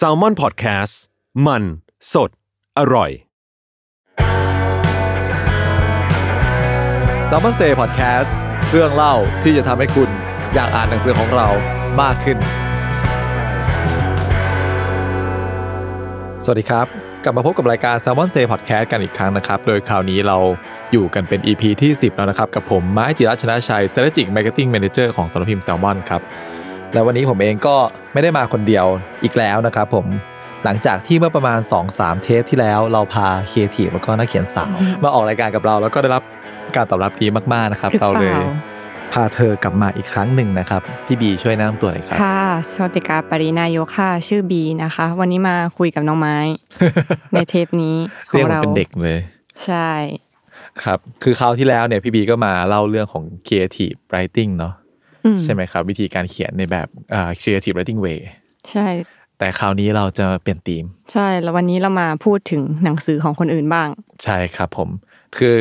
s a l ม o n PODCAST มัน สด อร่อย s ซ l m o n Say Podcast เรื่องเล่าที่จะทำให้คุณอยากอ่านหนังสือของเรามากขึ้น สวัสดีครับ กลับมาพบกับรายการ s ซ l m o n Say Podcast กันอีกครั้งนะครับ โดยคราวนี้เราอยู่กันเป็น EP ที่ 10 แล้วนะครับ กับผมไม้จิรัชนะชัย Strategic Marketing Manager ของสำนักพิมพ์ s a l ม o n ครับและวันนี้ผมเองก็ไม่ได้มาคนเดียวอีกแล้วนะครับผมหลังจากที่เมื่อประมาณ 2-3เทปที่แล้วเราพาเคทีแล้วก็นักเขียนสาวมาออกรายการกับเรา แล้วก็ได้รับการตอบรับดีมากๆนะครับ เราเลยพาเธอกลับมาอีกครั้งหนึ่งนะครับ พี่บีช่วยแนะนำตัวหน่อยครับค่ะชติกาปรินายโยค่ะชื่อบีนะคะ วันนี้มาคุยกับน้องไม้ ในเทปนี้ของเราเป็นเด็กเลย ใช่ครับคือคราวที่แล้วเนี่ยพี่บีก็มาเล่าเรื่องของ creative writing เนาะใช่ไหมครับ วิธีการเขียนในแบบ creative writing way ใช่ แต่คราวนี้เราจะเปลี่ยนธีม ใช่ แล้ววันนี้เรามาพูดถึงหนังสือของคนอื่นบ้าง ใช่ครับผม คือ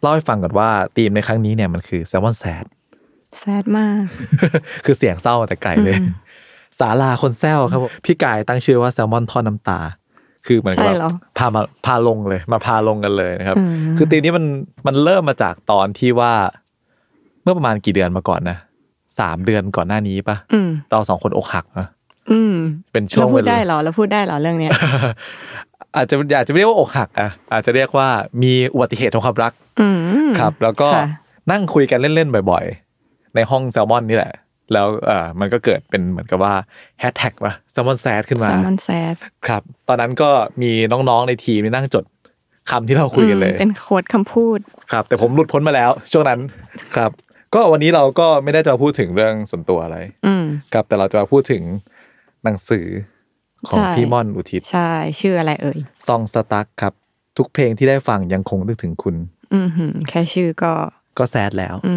เล่าให้ฟังก่อนว่าธีมในครั้งนี้เนี่ยมันคือ s ซ v m n แซด แซดมาก คือเสียงเศร้าแต่ไกลเลย สาลาคนแซวครับพี่กายตั้งชื่อว่าแซลมอนทอดน้ำตา คือเหมือนกับพามาพาลงเลย มาพาลงกันเลยนะครับ คือตีนี้มันมันเริ่มมาจากตอนที่ว่าเมื่อประมาณกี่เดือนมาก่อนนะสามเดือนก่อนหน้านี้ปะเราสองคนอกหักนะเป็นช่วงเวลาพูดได้หรอแล้วพูดได้หรอเรื่องเนี้ยอาจจะอาจจะไม่เรียกว่าอกหักอ่ะอาจจะเรียกว่ามีอุบัติเหตุของความรักครับ แล้วก็นั่งคุยกันเล่นๆบ่อย ๆ ในห้องแซลมอน นี่แหละ แล้วเออมันก็เกิดเป็นเหมือนกับว่าแฮชแท็กว่าแซลมอนแซดขึ้นมาแซลมอนแซดครับ ตอนนั้นก็มีน้องๆในทีมนั่งจดคำที่เราคุยกันเลย เป็นโค้ดคำพูด ครับ แต่ผมหลุดพ้นมาแล้ว ช่วงนั้นครับก็วันนี้เราก็ไม่ได้จะพูดถึงเรื่องส่วนตัวอะไรกับแต่เราจะพูดถึงหนังสือของพี่ม่อนอุทิศใช่ ชื่ออะไรเอ่ยซองสตั๊กครับ ทุกเพลงที่ได้ฟังยังคงนึกถึงคุณ อืแค่ชื่อก็ก็แซดแล้ว อื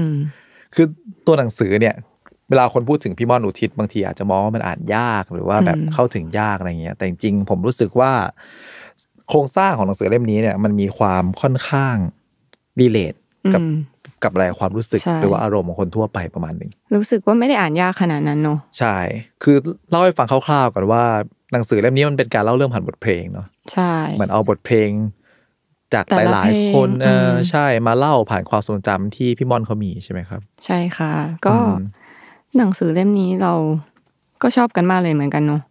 คือตัวหนังสือ เนี่ย เวลาคนพูดถึงพี่ม่อนอุทิศบางทีอาจจะมองว่ามันอ่านยาก หรือว่าแบบเข้าถึงยากอะไรเงี้ยแต่จริงผมรู้สึกว่า โครงสร้างของหนังสือเล่มนี้เนี่ยมันมีความค่อนข้างดีเลทกับกับไรความรู้สึกหรือว่าอารมณ์ของคนทั่วไปประมาณหนึ่งรู้สึกว่าไม่ได้อ่านยากขนาดนั้นเนาะใช่ คือเล่าให้ฟังคร่าวๆก่อนว่าหนังสือเล่มนี้มันเป็นการเล่าเรื่องผ่านบทเพลงเนาะใช่เหมือนเอาบทเพลง จากหลายๆ คนเออใช่มาเล่าผ่านความทรงจำที่พี่มอนเขามีใช่ไหมครับใช่ค่ะ ก็หนังสือเล่มนี้เราก็ชอบกันมากเลยเหมือนกันเนาะ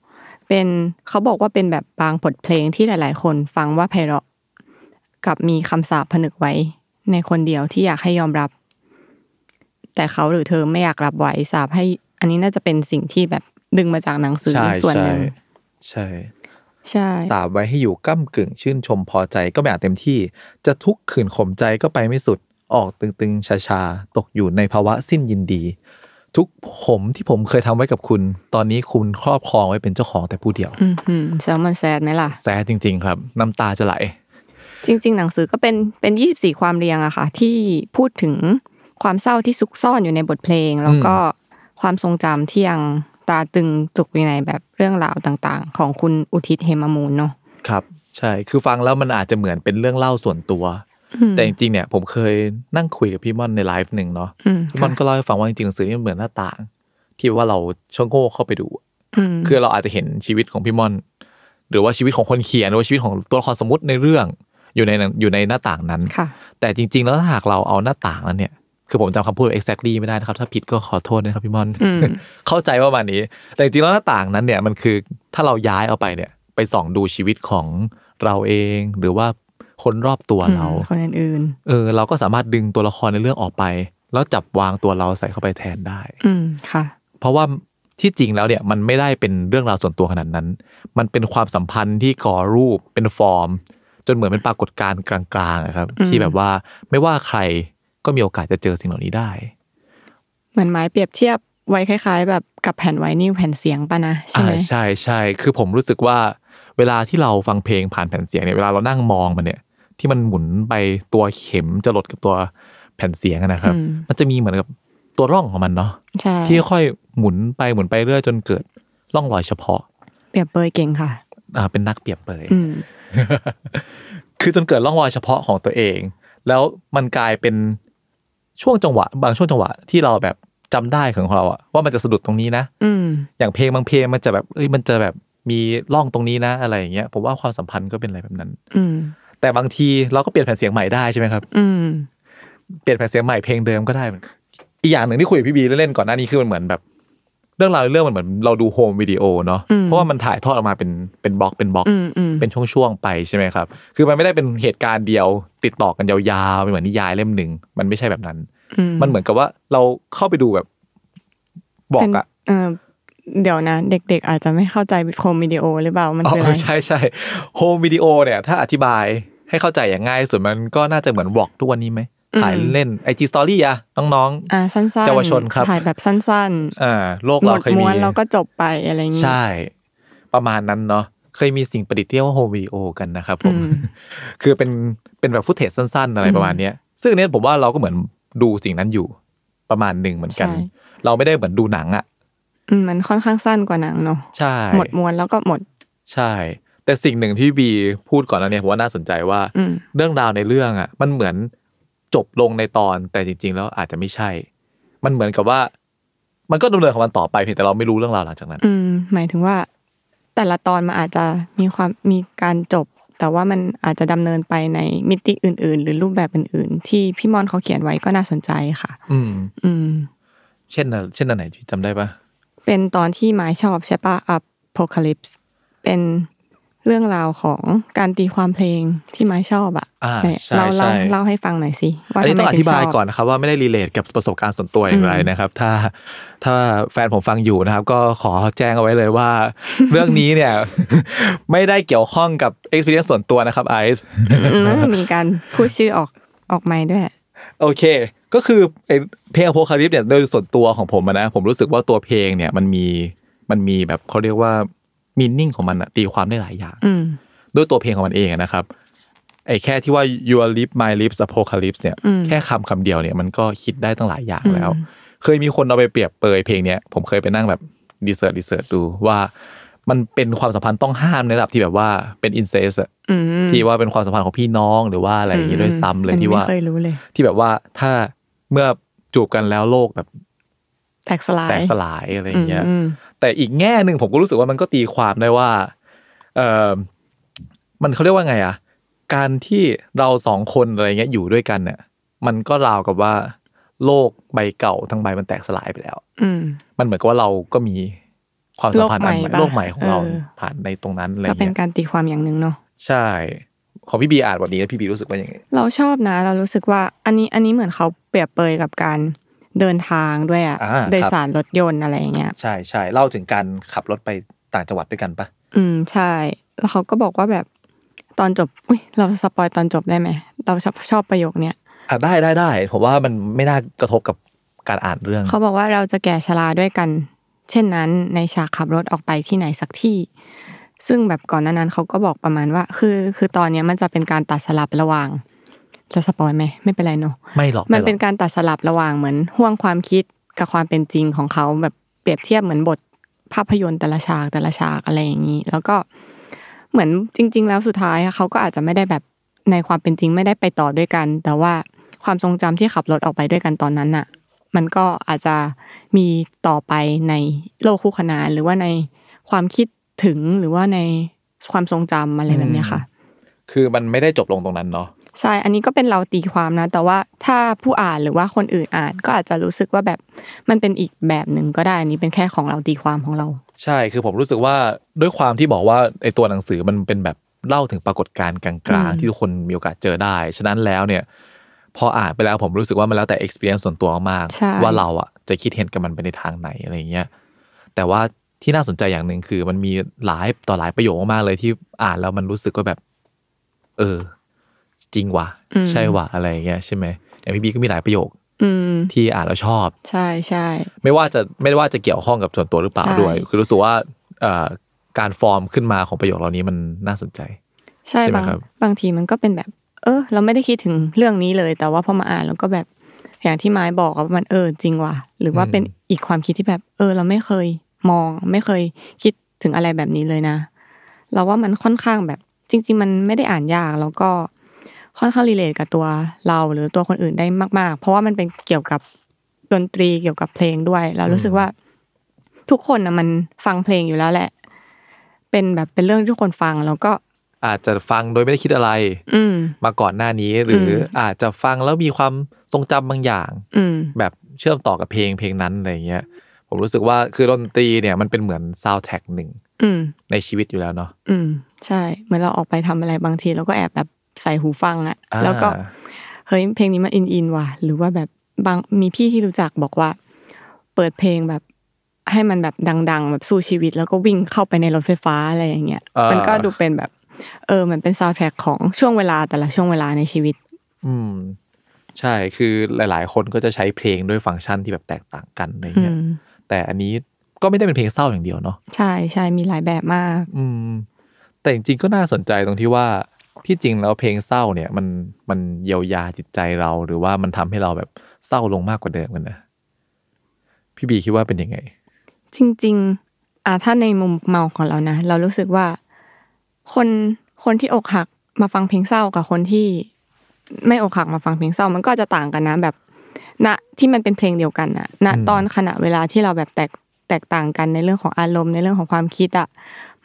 เป็นเขาบอกว่าเป็นแบบบางบทเพลงที่หลายๆ คนฟังว่าไพเราะกับมีคำสาปผนึกไว้ในคนเดียวที่อยากให้ยอมรับ แต่เขาหรือเธอไม่อยากรับไว้สาบให้ อันนี้น่าจะเป็นสิ่งที่แบบดึงมาจากหนังสือส่วนหนึ่งใช่ใช่ สาบไว้ให้อยู่ก้ากึ่ง ชื่นชมพอใจก็แบบเต็มที่ จะทุกข์ขืนข่มใจก็ไปไม่สุด ออกตึง ๆชาๆตกอยู่ในภาวะสิ้นยินดี ทุกผมที่ผมเคยทำไว้กับคุณ ตอนนี้คุณครอบครองไว้เป็นเจ้าของแต่ผู้เดียวอืมแซมมันแซดไหมล่ะแซดจริง ๆ ครับน้ำตาจะไหลจริง ๆหนังสือก็เป็นเป็นี่ความเรียงอะค่ะที่พูดถึงความเศร้าที่ซุกซ่อนอยู่ในบทเพลง แล้วก็ความทรงจำที่ยังตราตึงจุกอยู่ในแบบเรื่องราวต่างๆ ของคุณอุทิศเฮมามูลเนาะครับ ใช่คือฟังแล้วมันอาจจะเหมือนเป็นเรื่องเล่าส่วนตัว แต่จริงๆเนี่ย ผมเคยนั่งคุยกับพี่ม่อนในไลฟ์หนึ่งเนาะพี่ม่อนก็เล่าให้ฟังว่าจริงๆหนังสือนี่เหมือนหน้าต่างที่ว่าเราช่องโง่เข้าไปดูคือเราอาจจะเห็นชีวิตของพี่ม่อนหรือว่าชีวิตของคนเขียนหรือว่าชีวิตของตัวละครสมมติในเรื่องอยู่ในอยู่ในหน้าต่างนั้น แต่จริงๆแล้วถ้าหากเราเอาหน้าต่างนั้นเนี่ย คือผมจำคำพูด exactly ไม่ได้นะครับ ถ้าผิดก็ขอโทษนะครับพี่มอน เข้าใจว่ามานี้ แต่จริงๆแล้วหน้าต่างนั้นเนี่ยมันคือถ้าเราย้ายเอาไปเนี่ยไปส่องดูชีวิตของเราเอง หรือว่าคนรอบตัวเรา คนอื่นเออเราก็สามารถดึงตัวละครในเรื่องออกไป แล้วจับวางตัวเราใส่เข้าไปแทนได้ อืม ค่ะ เพราะว่าที่จริงแล้วเนี่ยมันไม่ได้เป็นเรื่องราวส่วนตัวขนาดนั้น มันเป็นความสัมพันธ์ที่ก่อรูปเป็นฟอร์มจนเหมือนเป็นปรากฏการณ์กลางๆครับ ที่แบบว่าไม่ว่าใครก็มีโอกาสจะเจอสิ่งเหล่านี้ได้เหมือนหมายเปรียบเทียบไว้คล้าย ๆ แบบกับแผ่นไวนิวแผ่นเสียงปะนะใช่ไหมใช่ใช่คือผมรู้สึกว่า เวลาที่เราฟังเพลงผ่านแผ่นเสียงเนี่ย เวลาเรานั่งมองมันเนี่ยที่มันหมุนไปตัวเข็มจะหลดกับตัวแผ่นเสียงนะครับ มันจะมีเหมือนกับตัวร่องของมันเนาะที่ค่อย หมุนไปหมุนไปเรื่อยจนเกิด ร่องรอยเฉพาะ เปรียบเปยเก่งค่ะเป็นนักเปรียบเปยคือจนเกิดร่องรอยเฉพาะของตัวเอง แล้วมันกลายเป็นช่วงจังหวะ บางช่วงจังหวะที่เราแบบจำได้ของเราอะว่ามันจะสะดุดตรงนี้นะ อือย่างเพลงบางเพลงมันจะแบบเอ้ยมันจะแบบมีร่องตรงนี้นะอะไรอย่างเงี้ยผมว่าความสัมพันธ์ก็เป็นอะไรแบบนั้น อืแต่บางทีเราก็เปลี่ยนแผ่นเสียงใหม่ได้ใช่ไหมครับ อืเปลี่ยนแผ่นเสียงใหม่เพลงเดิมก็ได้อีกอย่างหนึ่งที่คุยกับพี่บีเล่นๆก่อนหน้านี้คือมันเหมือนแบบเรื่องราวเรื่องมันเหมือนเราดูโฮมวิดีโอเนาะเพราะว่ามันถ่ายทอดออกมาเป็นเป็นบล็อกเป็นบล็อกเป็นช่วงๆไปใช่ไหมครับ คือมันไม่ได้เป็นเหตุการณ์เดียว ติดต่อกันยาวๆเปเหมือนนิยายเล่มหนึ่งมันไม่ใช่แบบนั้นมันเหมือนกับว่าเราเข้าไปดูแบบบอกอะเดี๋ยวนะเด็ก ๆอาจจะไม่เข้าใจโฮมวิดีโอหรือเปล่ามันคืออะไรใช่ใช่โฮมวิดีโอเนี่ย ถ้าอธิบายให้เข้าใจอย่างง่ายสุดมันก็น่าจะเหมือนบล็อกทุกวันนี้ไหมถ่ายเล่นไอจีสตอรี่อะน้อง้อ่า สั้นๆเยาวชนครับถ่ายแบบสั้นๆ อ่าโลกเราเคยมีม้วนเราก็จบไปอะไรอย่างงี้ยใช่ ประมาณนั้นเนาะเคยมีสิ่งประดิษฐ์ที่เรียกว่าโฮมวิดีโอกันนะครับผมคือเป็นเป็นแบบฟุตเทจสั้น ๆอะไรประมาณเนี้ย ซึ่งเนี้ยผมว่าเราก็เหมือนดูสิ่งนั้นอยู่ ประมาณหนึ่งเหมือนกัน เราไม่ได้เหมือนดูหนังอะมันค่อนข้างสั้นกว่าหนังเนาะใช่ หมดมวนแล้วก็หมด ใช่ แต่สิ่งหนึ่งที่บีพูดก่อนแล้วเนี่ยผมว่าน่าสนใจว่าเรื่องราวในเรื่องอ่ะ มันเหมือนจบลงในตอนแต่จริง ๆ แล้วอาจจะไม่ใช่ มันเหมือนกับว่ามันก็ดำเนินของมันต่อไปเพียงแต่เราไม่รู้เรื่องราวหลังจากนั้น อืมหมายถึงว่า แต่ละตอนมันอาจจะมีความมีการจบ แต่ว่ามันอาจจะดำเนินไปในมิติอื่นๆ หรือรูปแบบอื่นๆ ที่พี่มอนเขาเขียนไว้ก็น่าสนใจค่ะ อืมอืมเช่นเช่นอันไหนจำได้ปะเป็นตอนที่หมายชอบใช่ปะอัพโพคาลิปส์เป็นเรื่องราวของการตีความเพลงที่ไม้ชอบอ่ะเราเล่าเล่าให้ฟังหน่อยสิว่านำไมต้องอธิบายก่อนนะครับว่าไม่ได้รีเลทกับประสบการณ์ส่วนตัวอย่างไรนะครับ ถ้าถ้าแฟนผมฟังอยู่นะครับ ก็ขอแจ้งเอาไว้เลยว่า เรื่องนี้เนี่ยไม่ได้เกี่ยวข้องกับ experience ส่วนตัวนะครับไอซ์มีการพูดชื่อออกออกไม้ด้วย โอเค ก็คือเพลงโพคาลิปเนี่ยโดยส่วนตัวของผมนะ ผมรู้สึกว่าตัวเพลงเนี่ยมันมีมันมีแบบเขาเรียกว่ามินนิ่งของมันอะตีความได้หลายอย่างด้วยตัวเพลงของมันเองนะครับไอ้แค่ที่ว่า your lip my lips apocalypse เนี่ย แค่คำคำเดียวเนี่ยมันก็คิดได้ตั้งหลายอย่างแล้ว เคยมีคนเอาไปเปรียบเปยเพลงเนี้ย ผมเคยไปนั่งแบบดีเซิร์ตดีเซิร์ตดูว่ามันเป็นความสัมพันธ์ต้องห้ามในระดับ ที่แบบว่าเป็นอินเซสอะที่ว่าเป็นความสัมพันธ์ของพี่น้องหรือว่าอะไรอย่างนี้ด้วยซ้ำเลยที่ว่าที่แบบว่าถ้าเมื่อจูบกันแล้วโลกแบบแตกสลายแตกสลายอะไรอย่างเงี้ยแต่อีกแง่หนึ่งผมก็รู้สึกว่ามันก็ตีความได้ว่า เออมันเขาเรียกว่าไงอะการที่เราสองคนอะไรเงี้ยอยู่ด้วยกันเนี่ยมันก็ราวกับว่า โลกใบเก่าทั้งใบมันแตกสลายไปแล้ว อืมันเหมือนกับว่าเราก็มีความสัมพันธ์ใหม่โลกใหม่ของเราผ่านในตรงนั้นอะไรเงี้ยก็เป็นการตีความอย่างหนึ่งเนาะใช่ของพี่บีอ่านแบบนี้แล้วพี่บีรู้สึกว่าอย่างไงเราชอบนะ เรา รู้สึกว่า อันนี้อันนี้เหมือนเขาเปรียบเปยกับการเดินทางด้วยอ่ะ โดยสารรถยนต์อะไรอย่างเงี้ยใช่ใช่เล่าถึงการขับรถไปต่างจังหวัดด้วยกันปะอืม ใช่แล้วเขาก็บอกว่าแบบตอนจบอุ้ยเราสปอยตอนจบได้ไหมเราชอบชอบประโยคเนี้ยอ่ะได้ได้ได้ผมว่ามันไม่น่ากระทบกับการอ่านเรื่องเขาบอกว่าเราจะแก่ชราด้วยกัน เช่นนั้น ในฉากขับรถออกไปที่ไหนสักที่ ซึ่งแบบก่อนนนั้นเขาก็บอกประมาณว่า คือคือตอนเนี้ยมันจะเป็นการตัดสลับระหว่างจะสปอยไหม ไม่เป็นไรเนาะไม่หรอกมันเป็นการตัดสลับระหว่างเหมือนห่วงความคิดกับความเป็นจริงของเขาแบบเปรียบเทียบเหมือนบทภาพยนตร์แต่ละฉาก แต่ละฉากอะไรอย่างนี้แล้วก็เหมือนจริง ๆ แล้วสุดท้ายเขาก็อาจจะไม่ได้แบบในความเป็นจริงไม่ได้ไปต่อด้วยกัน แต่ว่าความทรงจำที่ขับรถออกไปด้วยกันตอนนั้นน่ะ มันก็อาจจะมีต่อไปในโลกคู่ขนานหรือว่าในความคิดถึงหรือว่าในความทรงจำอะไรแบบนี้ค่ะ คือมันไม่ได้จบลงตรงนั้นเนาะใช่ อันนี้ก็เป็นเราตีความนะ แต่ว่าถ้าผู้อ่านหรือว่าคนอื่นอ่านก็อาจจะรู้สึกว่าแบบ มันเป็นอีกแบบหนึ่งก็ได้ อันนี้เป็นแค่ของเราตีความของเรา ใช่ คือผมรู้สึกว่าด้วยความที่บอกว่าไอตัวหนังสือมันเป็นแบบเล่าถึงปรากฏการณ์กลางๆ ที่ทุกคนมีโอกาสเจอได้ ฉะนั้นแล้วเนี่ย พออ่านไปแล้วผมรู้สึกว่ามันแล้วแต่ experience ส่วนตัวมากว่าเราอ่ะจะคิดเห็นกับมันไปในทางไหนอะไรเงี้ย แต่ว่าที่น่าสนใจอย่างหนึ่งคือมันมีหลายต่อหลายประโยคมากเลย ที่อ่านแล้วมันรู้สึกว่าแบบ เออจริงวะใช่วะอะไรเงี้ยใช่ไหมอย่างพี่บีก็มีหลายประโยคที่อ่านแล้วชอบ ใช่ใช่ไม่ว่าจะไม่ว่าจะเกี่ยวข้องกับส่วนตัวหรือเปล่าด้วย คือรู้สึกว่าการฟอร์มขึ้นมาของประโยคเหล่านี้มันน่าสนใจ ใช่ไหมครับางทีมันก็เป็นแบบ เออ เราไม่ได้คิดถึงเรื่องนี้เลย แต่ว่าพอมาอ่านแล้วก็แบบอย่างที่ไม้บอกว่ามันเออจริงว่ะหรือว่าเป็นอีกความคิดที่แบบเออ เราไม่เคยมอง ไม่เคยคิดถึงอะไรแบบนี้เลยนะ เราว่ามันค่อนข้างแบบ จริง ๆ มันไม่ได้อ่านยากแล้วก็ค่อนข้างรีเลทกับตัวเราหรือตัวคนอื่นได้มาก ๆ เพราะว่ามันเป็นเกี่ยวกับดนตรีเกี่ยวกับเพลงด้วยเรารู้สึกว่า ทุกคนนะมันฟังเพลงอยู่แล้ว แหละ เป็นแบบเป็นเรื่องที่ทุกคนฟังแล้วก็ อาจจะฟังโดยไม่ได้คิดอะไร อืมาก่อนหน้านี้หรืออาจจะฟังแล้วมีความทรงจำบางอย่าง อืแบบเชื่อมต่อกับเพลงเพลงนั้นอะไรเงี้ยผมรู้สึกว่าคือดนตรีเนี่ย มันเป็นเหมือนซาวด์แท็กหนึ่งในชีวิตอยู่แล้วเนาะอืใช่เหมือนเราออกไปทำอะไรบางทีเราก็แอบแบบใส่หูฟังอะแล้วก็ เฮ้ยเพลงนี้มันอินอินว่ะหรือว่าแบบบางมีพี่ที่รู้จักบอกว่า เปิดเพลงแบบ ให้มันแบบดัง ๆ แบบสู้ชีวิต แล้วก็วิ่งเข้าไปในรถไฟฟ้าอะไรอย่างเงี้ย มันก็ดูเป็นแบบ เออเหมือนเป็นซาวด์แทร็กของช่วงเวลาแต่ละช่วงเวลาในชีวิต อืม ใช่คือหลาย ๆ คนก็จะใช้เพลงด้วยฟังก์ชันที่แบบแตกต่างกันอะไรเงี้ยแต่อันนี้ก็ไม่ได้เป็นเพลงเศร้าอย่างเดียวเนาะใช่ใช่มีหลายแบบมาก อืม แต่จริงๆก็น่าสนใจตรงที่ว่าที่จริงแล้วเพลงเศร้าเนี่ย มันมันเยียวยาจิตใจเราหรือว่ามันทำให้เราแบบเศร้าลงมากกว่าเดิมมันนะ พี่บีคิดว่าเป็นยังไง จริง ๆอ่าถ้าในมุมเมาของเรานะเรารู้สึกว่าคนคนที่อกหักมาฟังเพลงเศร้ากับคนที่ ไม่อกหักมาฟังเพลงเศร้า มันก็จะต่างกันนะแบบณที่มันเป็นเพลงเดียวกันอะณตอนขณะเวลาที่เราแบบแตกแตกต่างกันในเรื่องของอารมณ์ในเรื่องของความคิดอะ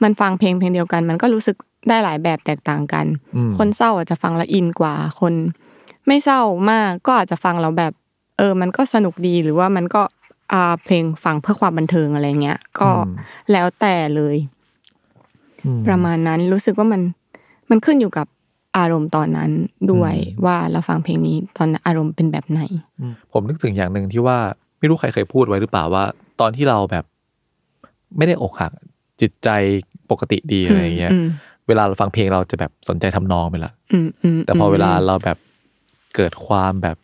มันฟังเพลงเพลงเดียวกัน มันก็รู้สึกได้หลายแบบแตกต่างกัน คนเศร้าอาจจะฟังละอินกว่า คนไม่เศร้ามาก ก็อาจจะฟังแล้วแบบ เออ มันก็สนุกดีหรือว่ามันก็ อ่าเพลงฟังเพื่อความบันเทิงอะไรเงี้ยก็แล้วแต่เลยประมาณนั้นรู้สึกว่ามัน มันขึ้นอยู่กับอารมณ์ตอนนั้นด้วยว่าเราฟังเพลงนี้ตอนอารมณ์เป็นแบบไหนผมนึกถึงอย่างหนึ่งที่ว่าไม่รู้ใครเคยพูดไว้หรือเปล่าว่าตอนที่เราแบบ ไม่ได้อกหักจิตใจปกติดีอะไรเงี้ย เวลาเราฟังเพลงเราจะแบบสนใจทำนองไปละ แต่พอเวลาเราแบบเกิดความแบบ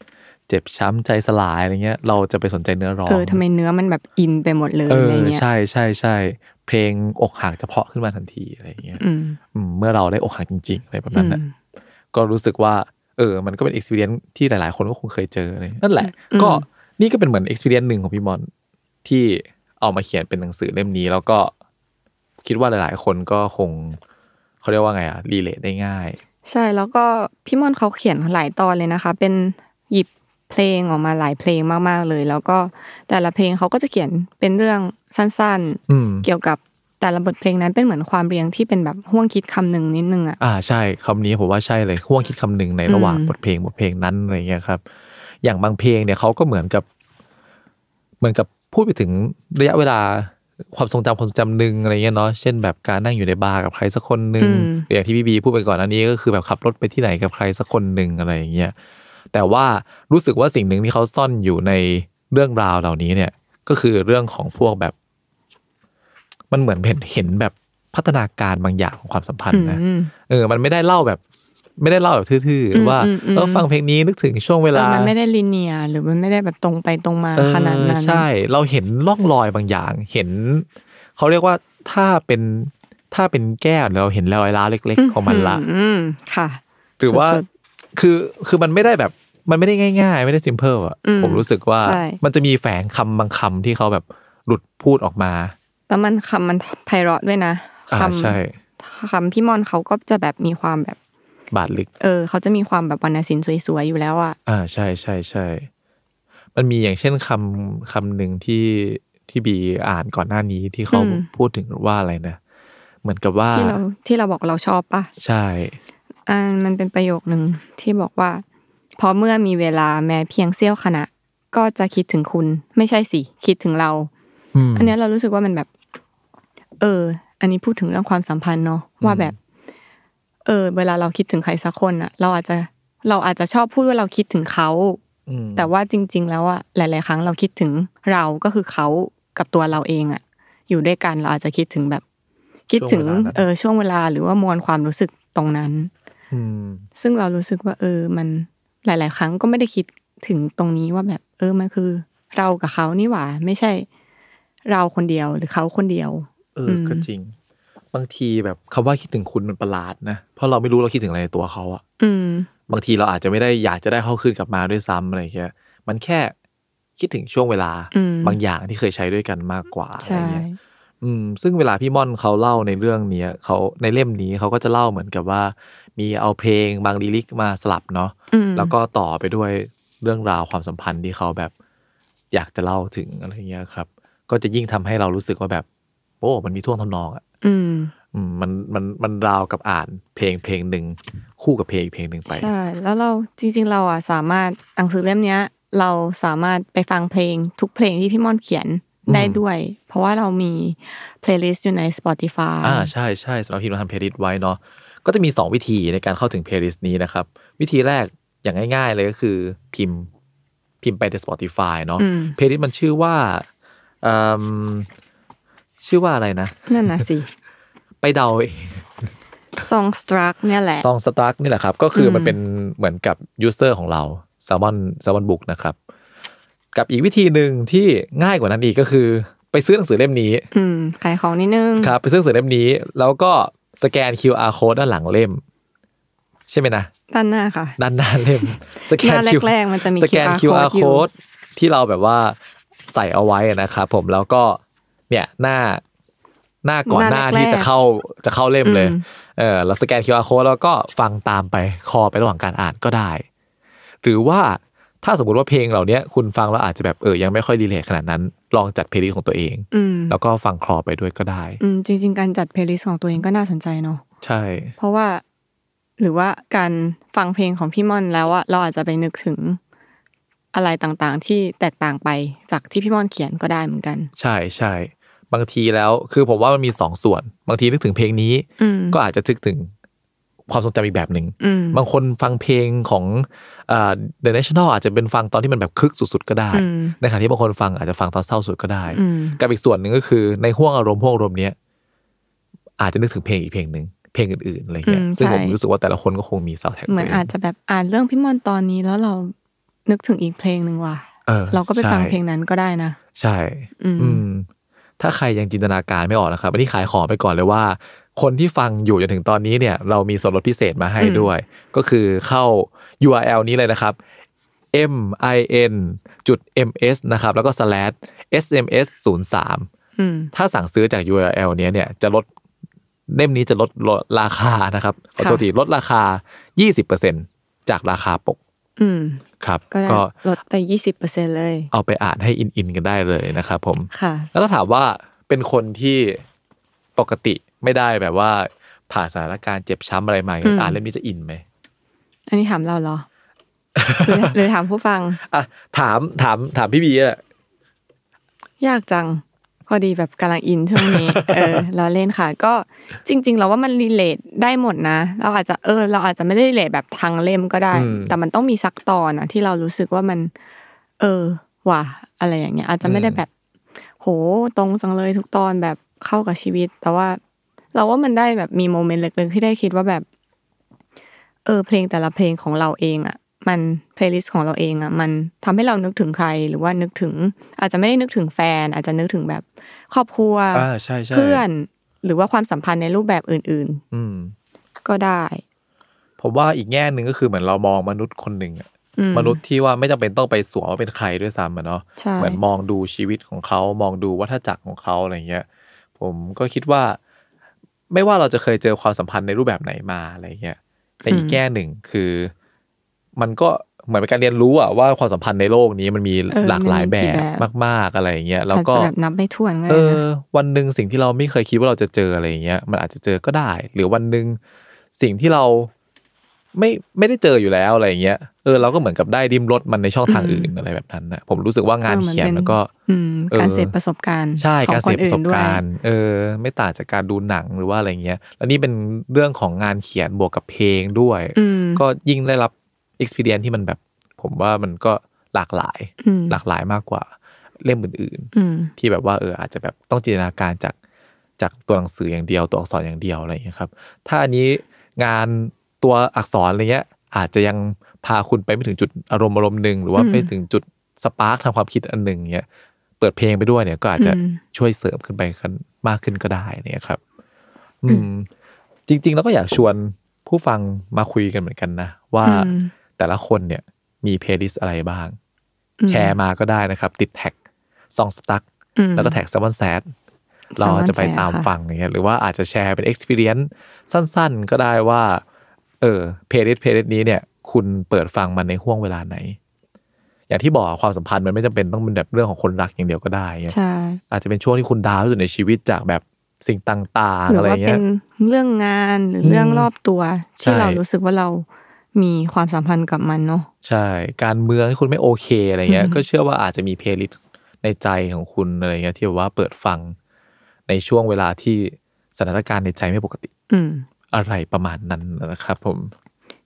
เจ็บช้ำใจสลายอะไรเงี้ยเราจะไปสนใจเนื้อร้อง เออทำไมเนื้อมันแบบอินไปหมดเลยอะไรเงี้ยใช่ใช่ใช่ เพลงอกหักจะเพาะขึ้นมาทันทีอะไรเงี้ยเมื่อเราได้อกหักจริงๆอะไรแบบนั้นะก็รู้สึกว่าเออมันก็เป็นเอ็กซ์เพียนที่หลายๆคนก็คงเคยเจอเลยนั่นแหละ ก็นี่ก็เป็นเหมือนเอ็กซ์เพียนหนึ่งของพี่มอนที่เอามาเขียนเป็นหนังสือเล่มนี้แล้วก็คิดว่าหลายๆคนก็คงเขาเรียกว่าไงอะรีเลทได้ง่าย ใช่แล้วก็พี่มอนเขาเขียนหลายตอนเลยนะคะ เป็นหยิบเพลงออกมาหลายเพลงมากๆเลย แล้วก็แต่ละเพลงเขาก็จะเขียนเป็นเรื่องสั้นๆเกี่ยวกับแต่ละบทเพลงนั้นเป็นเหมือนความเรียงที่เป็นแบบห่วงคิดคำหนึ่งนิดนึงอ่ะอ่าใช่คำนี้ผมว่าใช่เลยห่วงคิดคำหนึ่งในระหว่างบทเพลงบทเพลงนั้นอะไรเงี้ยครับ อย่างบางเพลงเนี่ยเขาก็เหมือนกับ เหมือนกับพูดไปถึงระยะเวลาความทรงจำความทรงจำหนึ่งอะไรเงี้ยเนาะเช่น แบบการนั่งอยู่ในบาร์กับใครสักคนหนึ่งอย่างที่พี่บีพูดไปก่อนอันนี้ก็คือแบบขับรถไปที่ไหนกับใครสักคนหนึ่งอะไรอย่างเงี้ย แต่ว่ารู้สึกว่าสิ่งหนึ่งที่เขาซ่อนอยู่ในเรื่องราวเหล่านี้เนี่ย ก็คือเรื่องของพวกแบบ มันเหมือนเห็นเห็นแบบพัฒนาการบางอย่างของความสัมพันธ์นะเออ มันไม่ได้เล่าแบบไม่ได้เล่าแบบทื่อๆ ว่าเออฟังเพลงนี้นึกถึงช่วงเวลามันไม่ได้ลิเนียหรือมันไม่ได้แบบตรงไปตรงมา ขนาดนั้น ใช่ เราเห็นล่องรอยบางอย่าง เห็นเขาเรียกว่าถ้าเป็นถ้าเป็นแก้วเราเห็นรอยร้าวเล็ก ๆของมันละค่ะ หรือว่าคือคือมันไม่ได้แบบมันไม่ได้ง่าย ๆ ไม่ได้ซิมเพิลอะผมรู้สึกว่า มันจะมีแฝงคำบางคำที่เขาแบบหลุดพูดออกมาแล้วมันคำมันไพเราะด้วยนะคำคำพี่มอนเขาก็จะแบบมีความแบบบาดลึก เออเขาจะมีความแบบวรรณศิลป์สวยๆ อยู่แล้ว อ่ะอ่าใช่ใช่ใช่มันมีอย่างเช่นคำคำหนึ่งที่ที่บีอ่านก่อนหน้านี้ที่เขาพูดถึงว่าอะไรนะ เหมือนกับว่าที่เราที่เราบอกเราชอบปะใช่ อ่ามันเป็นประโยคหนึ่งที่บอกว่าพอเมื่อมีเวลาแม้เพียงเสี้ยวขณะ ก็จะคิดถึงคุณไม่ใช่สิคิดถึงเราอันนี้เรารู้สึกว่ามันแบบ เอออันนี้พูดถึงเรื่องความสัมพันธ์เนาะว่าแบบเออ เวลาเราคิดถึงใครสักคนอะเราอาจจะ เราอาจจะชอบพูดว่าเราคิดถึงเขาแต่ว่าจริง ๆ แล้วอะหลาย ๆ ครั้งเราคิดถึงเราก็คือเขากับตัวเราเองอะอยู่ด้วยกัน เราอาจจะคิดถึงแบบ คิดถึง เออช่วงเวลาหรือว่ามวลความรู้สึกตรงนั้นซึ่งเรารู้สึกว่า เออ มันหลาย ๆ ครั้งก็ไม่ได้คิดถึงตรงนี้ว่าแบบ เออมันคือ เรากับเขานี่หว่า ไม่ใช่ เราคนเดียวหรือเขาคนเดียวเออก็จริงบางทีแบบคำว่าคิดถึงคุณมันประหลาดนะ เพราะเราไม่รู้เราคิดถึงอะไรในตัวเขาอะบางทีเราอาจจะไม่ได้อยากจะได้เขาคืนกลับมาด้วยซ้ำอะไรเงี้ยมันแค่คิดถึงช่วงเวลาบางอย่างที่เคยใช้ด้วยกันมากกว่าอะไรเงี้ยอืมซึ่งเวลาพี่ม่อนเขาเล่าในเรื่องนี้เขาในเล่มนี้เขาก็จะเล่าเหมือนกับว่า มีเอาเพลงบางลิลิกมาสลับเนาะแล้วก็ต่อไปด้วยเรื่องราวความสัมพันธ์ที่เขาแบบ อยากจะเล่าถึงอะไรเงี้ยครับก็จะยิ่งทำให้เรารู้สึกว่าแบบโอ้มันมีท่วงทำนองอะอืมมันมันมันราวกับอ่านเพลงเพลงหนึ่งคู่กับเพลงเพลงหนึ่งไป ใช่ แล้วเราจริง ๆ เราอ่ะ สามารถอังสือเล่มเนี้ย เราสามารถไปฟังเพลงทุกเพลงที่พี่ม่อนเขียนได้ด้วย เพราะว่าเรามีเพลย์ลิสต์อยู่ใน Spotify อ่าใช่ใช่สำหรับพี่เราทำเพลย์ลิสต์ไว้เนาะก็จะมี 2 วิธีในการเข้าถึงเพลย์ลิสต์นี้นะครับ วิธีแรกอย่างง่าย ๆ เลยก็คือ พิมพ์พิมพ์ไปใน Spotify เนาะเพลย์ลิสต์มันชื่อว่าชื่อว่าอะไรนะ นั่นนะสิไปเดาซองสตรักเนี่ยแหละซองสตรักนี่แหละครับ ก็คือมันเป็นเหมือนกับยูเซอร์ของเราแซลมอนแซลมอนบุกนะครับ กับอีกวิธีหนึ่งที่ง่ายกว่านั้นอีกก็คือ ไปซื้อหนังสือเล่มนี้ อืมขายของนิดนึงครับไปซื้อหนังสือเล่มนี้แล้วก็สแกน QR code ด้านหลังเล่มใช่ไหมนะด้านหน้าค่ะด้านหน้าเล่มสแกนแรกๆมันจะมีสแกน QR code ที่เราแบบว่าใส่เอาไว้นะครับผมแล้วก็เนี่ยหน้าหน้าก่อนหน้าที่จะเข้าจะเข้าเล่มเลยเออเราสแกน QR โค้ดแล้วก็ฟังตามไปคอไประหว่างการอ่านก็ได้ หรือว่าถ้าสมมติว่าเพลงเหล่านี้คุณฟังแล้วอาจจะแบบเออยังไม่ค่อยดีเลยขนาดนั้น ลองจัดเพลย์ลิสต์ของตัวเองแล้วก็ฟังคอไปด้วยก็ได้ อืจริง ๆ การจัดเพลย์ลิสต์ของตัวเองก็น่าสนใจเนาะใช่ เพราะว่าหรือว่าการฟังเพลงของพี่ม่อนแล้วอะเราอาจจะไปนึกถึงอะไรต่างๆ ที่แตกต่างไปจากที่พี่ม่อนเขียนก็ได้เหมือนกัน ใช่ใช่บางทีแล้ว คือผมว่ามันมีสองส่วน บางทีนึกถึงเพลงนี้ ก็อาจจะทึกถึงความทรงจำอีกแบบหนึ่งบางคนฟังเพลงของเดอะเนชั่นแนลอาจจะเป็นฟังตอนที่มันแบบคึกสุดๆก็ได้ในขณะที่บางคนฟังอาจจะฟังตอนเศร้าสุดก็ได้กับอีกส่วนหนึ่งก็คือในห่วงอารมณ์ห่วงอารมณ์เนี้ยอาจจะนึกถึงเพลงอีกเพลงหนึ่งเพลงอื่นๆอะไรเงี้ยซึ่งผมรู้สึกว่าแต่ละคนก็คงมีสาวแท็กเหมือนอาจจะแบบอ่านเรื่องพิมอนตอนนี้แล้วเรานึกถึงอีกเพลงหนึ่งว่ะเราก็ไปฟังเพลงนั้นก็ได้นะ ใช่ อืมถ้าใครยังจินตนาการไม่ออกนะครับอันนี้ขายของไปก่อนเลยว่า คนที่ฟังอยู่จนถึงตอนนี้เนี่ย เรามีส่วนลดพิเศษมาให้ด้วย ก็คือเข้า URL นี้เลยนะครับ m i n จุด m s นะครับ แล้วก็ slash s m s 0 3ถ้าสั่งซื้อจาก URL เนี้ยเนี่ยจะลดเล่มนี้จะลดลดราคานะครับขอโทษทีลดราคา 20%จากราคาปกอืมครับก็ลดไปยี่สิบเปอร์เซ็นเลย เอาไปอ่านให้อินอินกันได้เลยนะครับผมค่ะ แล้วถ้าถามว่าเป็นคนที่ปกติไม่ได้แบบว่า ผ่านสถานการณ์เจ็บช้ำอะไรมาอ่านเล่มนี้จะอินไหม อันนี้ถามเราเหรอ หรือถามผู้ฟังอ่ะถามถาม ถามพี่บีอะยากจังพอดีแบบกำลังอินช่วงนี้เออ เราเล่นค่ะ ก็จริงๆเราว่ามันรีเลทได้หมดนะ เราอาจจะเออ เราอาจจะไม่ได้รีเลทแบบทางเล่มก็ได้ แต่มันต้องมีสักตอนนะที่เรารู้สึกว่ามัน เออว่ะอะไรอย่างเงี้ย อาจจะไม่ได้แบบโหตรงสังเลยทุกตอนแบบเข้ากับชีวิต แต่ว่าเราว่ามันได้แบบมีโมเมนต์เล็กๆที่ได้คิดว่าแบบ เออ เพลงแต่ละเพลงของเราเองอะมันเพลย์ลิสต์ของเราเองอ่ะมันทำให้เรานึกถึงใครหรือว่านึกถึง อาจจะไม่ได้นึกถึงแฟน อาจจะนึกถึงแบบครอบครัวเพื่อน หรือว่าความสัมพันธ์ในรูปแบบอื่น ๆ อืก็ได้ผมว่าอีกแง่หนึ่งก็คือเหมือนเรามองมนุษย์คนหนึ่งอะมนุษย์ที่ว่าไม่จำเป็นต้องไปสวมว่าเป็นใครด้วยซ้ำอนเนาะเหมือนมองดูชีวิตของเขามองดูวัฏจักรของเขาอะไรเงี้ยผมก็คิดว่า ไม่ว่าเราจะเคยเจอความสัมพันธ์ในรูปแบบไหนมาอะไรเงี้ยแต่อีกแง่หนึ่งคือมันก็เหมือนเป็นการเรียนรู้อะว่าความสัมพันธ์ในโลกนี้มันมีหลากหลายแบบมากๆอะไรเงี้ยแล้วก็นับไม่ถ้วนเลยวันหนึ่งสิ่งที่เราไม่เคยคิดว่าเราจะเจออะไรเงี้ยมันอาจจะเจอก็ได้ หรือวันหนึ่งสิ่งที่เราไม่ไม่ได้เจออยู่แล้วอะไรเงี้ยเออเราก็เหมือนกับได้ดิมรถมันในช่องทางอื่นอะไรแบบนั้นนะผมรู้สึกว่างานเขียนแล้วก็การเสพประสบการณ์ ใช่การเสพประสบการณ์เออ ไม่ต่างจากการดูหนังหรือว่าอะไรเงี้ยแล้วนี่เป็นเรื่องของงานเขียนบวกกับเพลงด้วยก็ยิ่งได้รับ experience ที่มันแบบ ผมว่ามันก็หลากหลายหลากหลายมากกว่าเล่มอื่นๆที่แบบว่าเอออาจจะแบบต้องจินตนาการจากจากตัวหนังสืออย่างเดียวตัวอักษรอย่างเดียวอะไรอย่างนี้ครับถ้าอันนี้งานตัวอักษรอะไรเงี้ย อาจจะยังพาคุณไปไม่ถึงจุดอารมณ์อารมณ์หนึ่งหรือว่าไม่ถึงจุดสปาร์กทางความคิดอันหนึ่งเงี้ย เปิดเพลงไปด้วย เนี่ยก็อาจจะช่วยเสริมขึ้นไปนมากขึ้นก็ได้ เนี่ยครับ อืม จริงๆเราก็อยากชวนผู้ฟังมาคุยกันเหมือนกันนะว่าแต่ละคนเนี่ยมีเพลย์ลิสอะไรบ้าง แชร์มาก็ได้นะครับ ติดแท็กซองสตั๊กแล้วก็แท็กซัมมอนแซดเราจะไปตามฟังอย่างเงี้ยหรือว่าอาจจะแชร์เป็น Experience สั้นๆ ก็ได้ว่าเออเพลย์ลิสเพลย์ลิสนี้เนี่ย คุณเปิดฟังมันในห่วงเวลาไหน อย่างที่บอกความสัมพันธ์มันไม่จำเป็นต้องเป็นแบบเรื่องของคนรักอย่างเดียวก็ได้ อาจจะเป็นช่วงที่คุณดาวที่สุดในชีวิตจากแบบสิ่งต่างๆ อะไรเงี้ยหรือว่าเป็นเรื่องงานหรือเรื่องรอบตัวที่เรารู้สึกว่าเรามีความสัมพันธ์กับมันเนาะใช่ การเมืองที่คุณไม่โอเคอะไรเงี้ย ก็เชื่อว่าอาจจะมีเพลิสในใจของคุณอะไรเงี้ยที่แบบว่าเปิดฟังในช่วงเวลาที่สถานการณ์ในใจไม่ปกติ อืม อะไรประมาณนั้นนะครับ ผม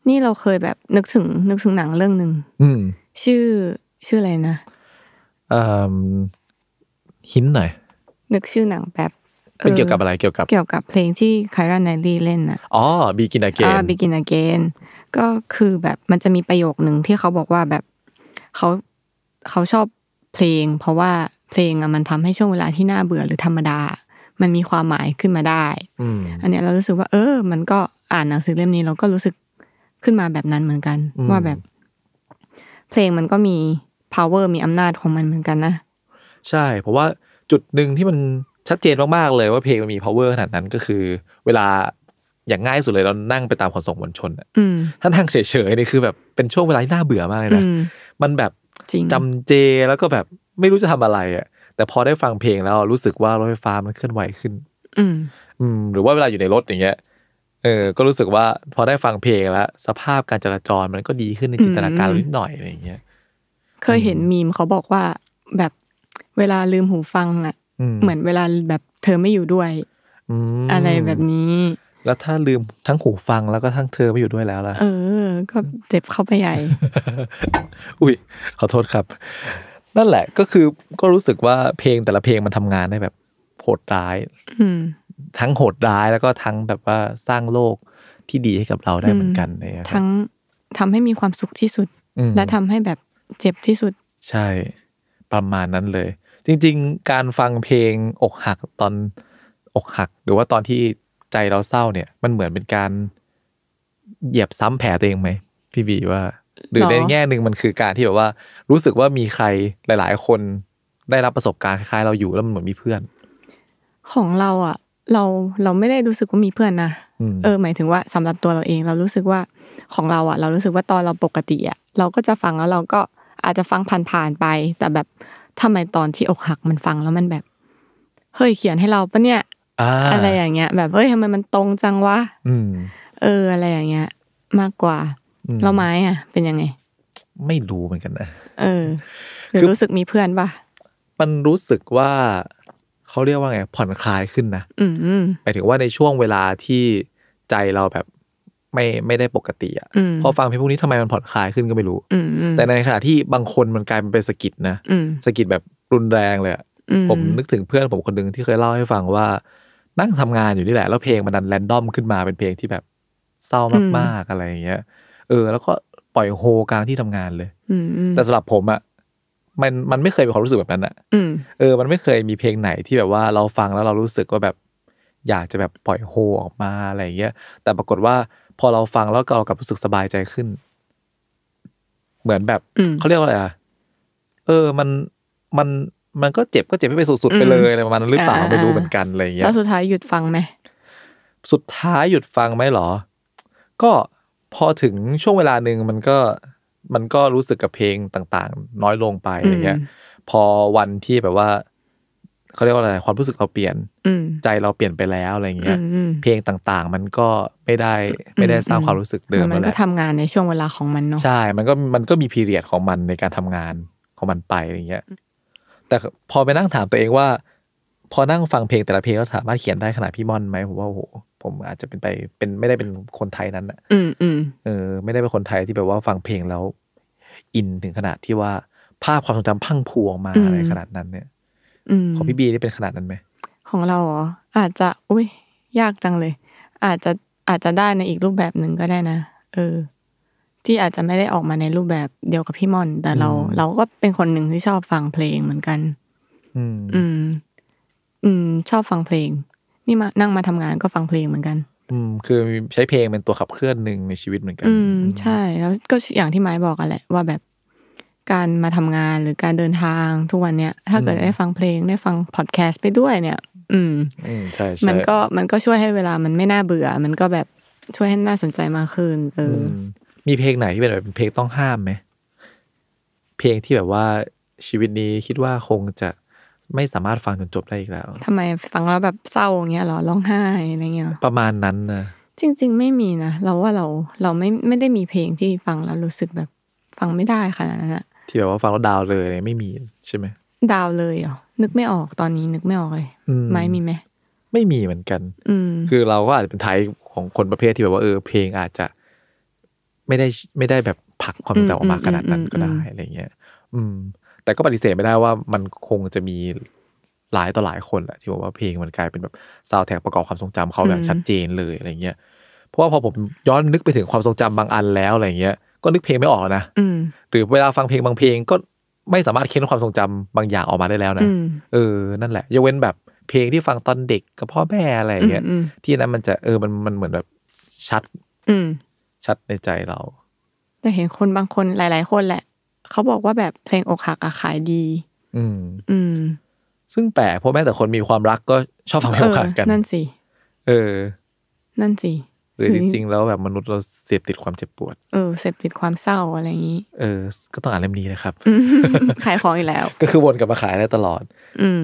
นี่เราเคยแบบนึกถึงนึกถึงหนังเรื่องหนึ่งชื่อชื่ออะไรนะอ่าหินหน่อยนึกชื่อหนังแบบเป็นเกี่ยวกับอะไรเกี่ยวกับเกี่ยวกับเพลงที่ไคลราไนลี่เล่นอ่ะ อ๋อบีกินอาเกนอ๋อบีกินอาเกนก็คือแบบมันจะมีประโยคหนึ่งที่เขาบอกว่าแบบเขาเขาชอบเพลง เพราะว่าเพลงอ่ะมันทำให้ช่วงเวลาที่น่าเบื่อหรือธรรมดา มันมีความหมายขึ้นมาได้อันนี้เรารู้สึกว่า เออ มันก็อ่านหนังสือเล่มนี้เราก็รู้สึกขึ้นมาแบบนั้นเหมือนกันว่าแบบ เพลงมันก็มี power มีอำนาจของมันเหมือนกันนะใช่ เพราะว่าจุดหนึ่งที่มันชัดเจนมากๆเลยว่าเพลงมันมี power ขนาดนั้นก็คือ เวลาอย่างง่ายสุดเลยเรานั่งไปตามขนส่งมวลชนถ้านั่งเฉยๆนี่คือแบบเป็นช่วงเวลาที่น่าเบื่อมากเลยนะมันแบบจจำเจแล้วก็แบบไม่รู้จะทำอะไรอ่ะแต่พอได้ฟังเพลงแล้วรู้สึกว่ารถไฟฟ้ามันเคลื่อนไหวขึ้นอืมหรือว่าเวลาอยู่ในรถอย่างเงี้ยเออ ก็รู้สึกว่า พอได้ฟังเพลงแล้วสภาพการจราจรมันก็ดีขึ้นในจินตนาการนิดหน่อยอะไรอย่างเงี้ยเคยเห็นมีมเขาบอกว่าแบบเวลาลืมหูฟังอ่ะเหมือนเวลาแบบเธอไม่อยู่ด้วยอะไรแบบนี้ แล้วถ้าลืมทั้งหูฟังแล้วก็ทั้งเธอไม่อยู่ด้วยแล้วล่ะ เออ ก็เจ็บเข้าไปใหญ่ อุ้ยขอโทษครับ นั่นแหละก็คือก็รู้สึกว่าเพลงแต่ละเพลงมันทำงานได้แบบโหดร้ายทั้งโหดร้ายแล้วก็ทั้งแบบว่าสร้างโลกที่ดีให้กับเราได้เหมือนกันเนี่ยทั้งทำให้มีความสุขที่สุด และทำให้แบบเจ็บที่สุด ใช่ ประมาณนั้นเลยจริงๆ การฟังเพลงอกหักตอนอกหัก หรือว่าตอนที่ใจเราเศร้าเนี่ย มันเหมือนเป็นการเหยียบซ้ำแผลตัวเองไหมพี่บีว่าหรือในแง่หนึ่งมันคือการที่แบบว่ารู้สึกว่ามีใครหลายๆคนได้รับประสบการณ์คล้าย ๆเราอยู่แล้วมันเหมือนมีเพื่อน ของเราอ่ะ เราเราไม่ได้รู้สึกว่ามีเพื่อนนะเออหมายถึงว่าสำหรับตัวเราเองเรารู้สึกว่าของเราอ่ะ เรารู้สึกว่าตอนเราปกติอ่ะ เราก็จะฟังแล้วเราก็อาจจะฟังผ่านๆไปแต่แบบทำไมตอนที่อกหักมันฟังแล้วมันแบบ เฮ้ยเขียนให้เราปะเนี่ยอะไรอย่างเงี้ย แบบเฮ้ยทำไมมันตรงจังวะเอออะไรอย่างเงี้ย มากกว่าเราไม้อ่ะ เป็นยังไง ไม่รู้เหมือนกันนะเออคือรู้สึกมีเพื่อนปะมันรู้สึกว่า เขาเรียกว่าไงผ่อนคลายขึ้นนะหมายถึงว่าในช่วงเวลาที่ใจเราแบบไม่ไม่ได้ปกติอ่ะพอฟังเพลงพวกนี้ทำไมมันผ่อนคลายขึ้นก็ไม่รู้แต่ในขณะที่บางคนมันกลายเป็นสกิดนะสกิดแบบรุนแรงเลยผมนึกถึงเพื่อนผมคนหนึ่งที่เคยเล่าให้ฟังว่า นั่งทำงานอยู่นี่แหละ แล้วเพลงมันดันแรนดอมขึ้นมาเป็นเพลงที่แบบเศร้ามากๆอะไรอย่างเงี้ยเออ แล้วก็ปล่อยโฮกลางที่ทำงานเลยแต่สำหรับผมอ่ะมันมันไม่เคยเป็นความรู้สึกแบบนั้นอ่ะเออมันไม่เคยมีเพลงไหนที่แบบว่าเราฟังแล้วเรารู้สึกว่าแบบ อยากจะแบบปล่อยโฮออกมาอะไรอย่างเงี้ยแต่ปรากฏว่าพอเราฟังแล้วก็เรากลับรู้สึกสบายใจขึ้น เหมือนแบบเขาเรียกว่าอะไรอ่ะเออ มันมันมันก็เจ็บก็เจ็บไม่ไปสุดๆไปเลยอะไรประมาณนั้นหรือเปล่าไม่รู้เหมือนกันอะไรอย่างเงี้ยแล้วสุดท้ายหยุดฟังไหมสุดท้ายหยุดฟังไหมหรอก็พอถึงช่วงเวลาหนึ่งมันก็มันก็รู้สึกกับเพลงต่างๆ น้อยลงไปอะไรเงี้ย พอวันที่แบบว่าเขาเรียกว่าอะไรความรู้สึกเราเปลี่ยนใจเราเปลี่ยนไปแล้วอะไรเงี้ยเพลงต่างๆ มันก็ไม่ได้ไม่ได้สร้างความรู้สึกเดิมแล้วมันก็ทำงานในช่วงเวลาของมันเนาะใช่ มันก็มันก็มีพีเรียดของมันในการทำงานของมันไปอะไรเงี้ยแต่พอไปนั่งถามตัวเองว่า พอนั่งฟังเพลงแต่ละเพลง แล้วสามารถเขียนได้ขนาดพี่ม่อนไหมผมว่าโอ้โหผมอาจจะเป็นไปเป็นไม่ได้เป็นคนไทยนั้นอ่ะอืมเออไม่ได้เป็นคนไทยที่แบบว่า ฟังเพลงแล้ว อินถึงขนาดที่ว่า ภาพความทรงจำพังพวงมาอะไรขนาดนั้นเนี่ยของพี่บีได้เป็นขนาดนั้นไหมของเราอ๋ออาจจะอุ้ยยากจังเลย อาจจะอาจจะได้ในอีกรูปแบบหนึ่งก็ได้นะเออ ที่อาจจะไม่ได้ออกมาในรูปแบบเดียวกับพี่มอนแต่เราเราก็เป็นคนหนึ่งที่ชอบฟังเพลงเหมือนกัน อืม อืม อืม ชอบฟังเพลง นี่มานั่งมาทำงานก็ฟังเพลงเหมือนกัน อืม คือใช้เพลงเป็นตัวขับเคลื่อนหนึ่งในชีวิตเหมือนกัน อืมใช่ แล้วก็อย่างที่ไม้บอกอะแหละว่าแบบการมาทำงานหรือการเดินทางทุกวันเนี้ยถ้าเกิดได้ฟังเพลงได้ฟังพอดแคสต์ไปด้วยเนี่ย อืมใช่มันก็มันก็ช่วยให้เวลามันไม่น่าเบื่อ มันก็แบบช่วยให้น่าสนใจมากขึ้นเออมีเพลงไหนที่เป็นแบบเเพลงต้องห้ามไหมเพลงที่แบบว่าชีวิตนี้คิดว่าคงจะไม่สามารถฟังจนจบได้อีกแล้ว ทำไมฟังแล้วแบบเศร้าอย่างเงี้ยหรอร้องไห้อะไรเงี้ย ประมาณนั้นนะจริง ๆ ไม่มีนะ เราว่าเราเราไม่ไม่ได้มีเพลงที่ฟังแล้วรู้สึกแบบ ฟังไม่ได้ขนาดนั้นอะที่แบบว่าฟังแล้วดาวเลยไม่มีใช่ไหมดาวเลยเหรอนึกไม่ออกตอนนี้นึกไม่ออกเลยไม่มีไหมไม่มีเหมือนกันอืคือเราก็อาจจะเป็นไทยของคนประเภทที่แบบว่าเออ เพลงอาจจะ ไม่ได้ไม่ได้แบบผลักความจำออกมาขนาดนั้นก็ได้อะไรเงี้ยอืม แต่ก็ปฏิเสธไม่ได้ว่ามันคงจะมีหลายต่อหลายคนแหละที่บอกว่าเพลงมันกลายเป็นแบบซาวแท็กประกอบความทรงจำเขาแบบชัดเจนเลยอะไรเงี้ยเพราะว่าพอผมย้อนนึกไปถึงความทรงจำบางอันแล้วอะไรเงี้ยก็นึกเพลงไม่ออกนะหรือเวลาฟังเพลงบางเพลงก็ไม่สามารถเค้นความทรงจำบางอย่างออกมาได้แล้วนะเออ นั่นแหละยกเว้นแบบเพลงที่ฟังตอนเด็กกับพ่อแม่อะไรอย่างเงี้ยที่นั้นมันจะเออมันมันเหมือนแบบชัด อืชัดในใจเราจะเห็นคนบางคนหลาย ๆ คนแหละ เขาบอกว่าแบบเพลงอกหักอะขายดี อืม อืมซึ่งแปลกเพราะแม้แต่คนมีความรักก็ชอบฟังเพลงอกหักกันนั่นสิเออ นั่นสิรือจริง ๆ แล้วแบบมนุษย์เราเสพติดความเจ็บปวด เออ เสพติดความเศร้าอะไรอย่างนี้ เออ ก็ต้องอ่านเล่มนี้นะครับ ขายของอีกแล้ว ก็คือวนกลับมาขายได้ตลอด อืม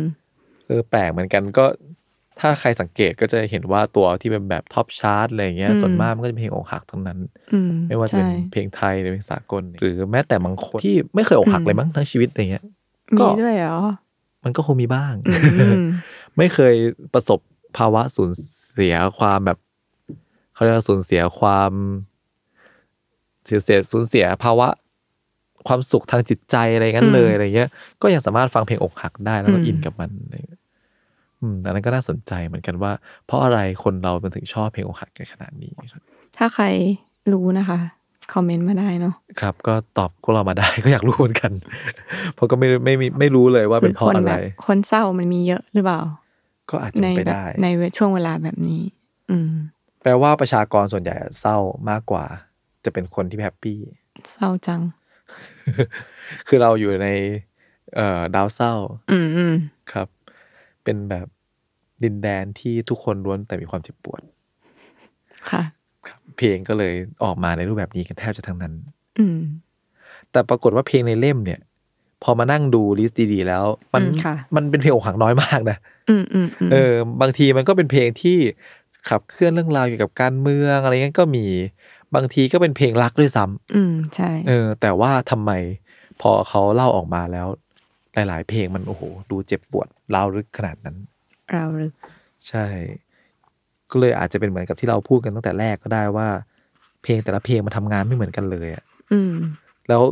เออแปลกเหมือนกันก็ถ้าใครสังเกตก็จะเห็นว่าตัวที่เป็นแบบท็อปชาร์ตอะไรเงี้ย ส่วนมากมันก็จะเป็นเพลงอกหักทั้งนั้นไม่ว่าจะเป็นเพลงไทยหรือเพลงสากล หรือแม้แต่บางคนที่ไม่เคยอกหักเลยมั้งทั้งชีวิตอะไรเงี้ย ก็ด้วยเหรอมันก็คงมีบ้างไม่เคยประสบภาวะสูญเสียความแบบเขาเรียกสูญเสียความ เสียเสียสูญเสียภาวะความสุขทางจิตใจอะไรงั้นเลยอะไรเงี้ย ก็ยังสามารถฟังเพลงอกหักได้แล้วก็อินกับมัน อืมอันนั้นก็น่าสนใจเหมือนกันว่า เพราะอะไรคนเรามันถึงชอบเพลงอกหักกันขนาดนี้ครับถ้าใครรู้นะคะคอมเมนต์มาได้เนาะครับ ก็ตอบพวกเรามาได้ ก็อยากรู้เหมือนกัน เพราะก็ไม่ไม่ไม่รู้เลยว่าเป็นเพราะอะไรคนเศร้ามันมีเยอะหรือเปล่า ก็อาจจะไปได้ในช่วงเวลาแบบนี้ อืมแปลว่าประชากรส่วนใหญ่เศร้ามากกว่า จะเป็นคนที่แฮปปี้ เศร้าจัง คือเราอยู่ใน เอ่อ ดาวเศร้า อืมครับ เป็นแบบดินแดนที่ทุกคนล้วนแต่มีความเจ็บปวดค่ะครับเพลงก็เลยออกมาในรูปแบบนี้กันแทบจะทั้งนั้น อืม แต่ปรากฏว่าเพลงในเล่มเนี่ย พอมานั่งดูลิสต์ดี ๆ แล้ว มันมันเป็นเพลงอกหักน้อยมาก นะอืมอืมเออบางทีมันก็เป็นเพลงที่ขับเคลื่อนเรื่องราวเกี่ยวกับการเมืองอะไรเงี้ยก็มีบางทีก็เป็นเพลงรักด้วยซ้ำ อืม ใช่ เออ แต่ว่าทำไม พอเขาเล่าออกมาแล้ว หลายๆเพลงมันโอ้โห ดูเจ็บปวดเล่าลึกขนาดนั้นเล่าลึก ใช่ ก็เลยอาจจะเป็นเหมือนกับที่เราพูดกันตั้งแต่แรกก็ได้ว่า เพลงแต่ละเพลงมันทางานไม่เหมือนกันเลยอ่ะแล้ว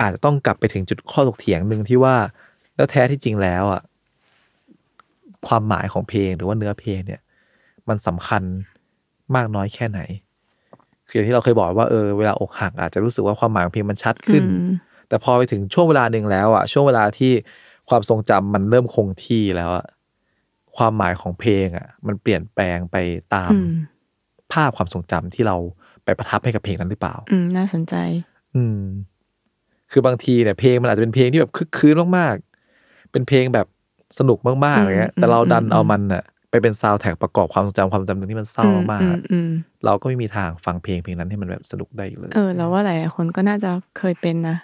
อาจจะต้องกลับไปถึงจุดข้อตกเถียงหนึ่งที่ว่า แล้วแท้ที่จริงแล้ว อ่ะ ความหมายของเพลงหรือว่าเนื้อเพลงเนี่ยมันสำคัญมากน้อยแค่ไหนคืออย่างที่เราเคยบอกว่า เออ เวลาอกหัก อาจจะรู้สึกว่าความหมายเพลงมันชัดขึ้น แต่พอไปถึงช่วงเวลาหนึ่งแล้วอะช่วงเวลาที่ความทรงจำมันเริ่มคงที่แล้วอะความหมายของเพลงอะมันเปลี่ยนแปลงไปตามภาพความทรงจำที่เราไปประทับให้กับเพลงนั้นหรือเปล่า อืมน่าสนใจ อืม คือบางทีเนี่ยเพลงมันอาจจะเป็นเพลงที่แบบคึกคืนมากๆ เป็นเพลงแบบสนุกมากๆ อะไรเงี้ย แต่เราดันเอามันอะไปเป็นซาวแท็กประกอบความทรงจำความจำหนึ่งที่มันเศร้ามากเราก็ไม่มีทางฟังเพลงเพลงนั้นให้มันแบบสนุกได้เลย เออ เราว่าหลายคนก็น่าจะเคยเป็นนะ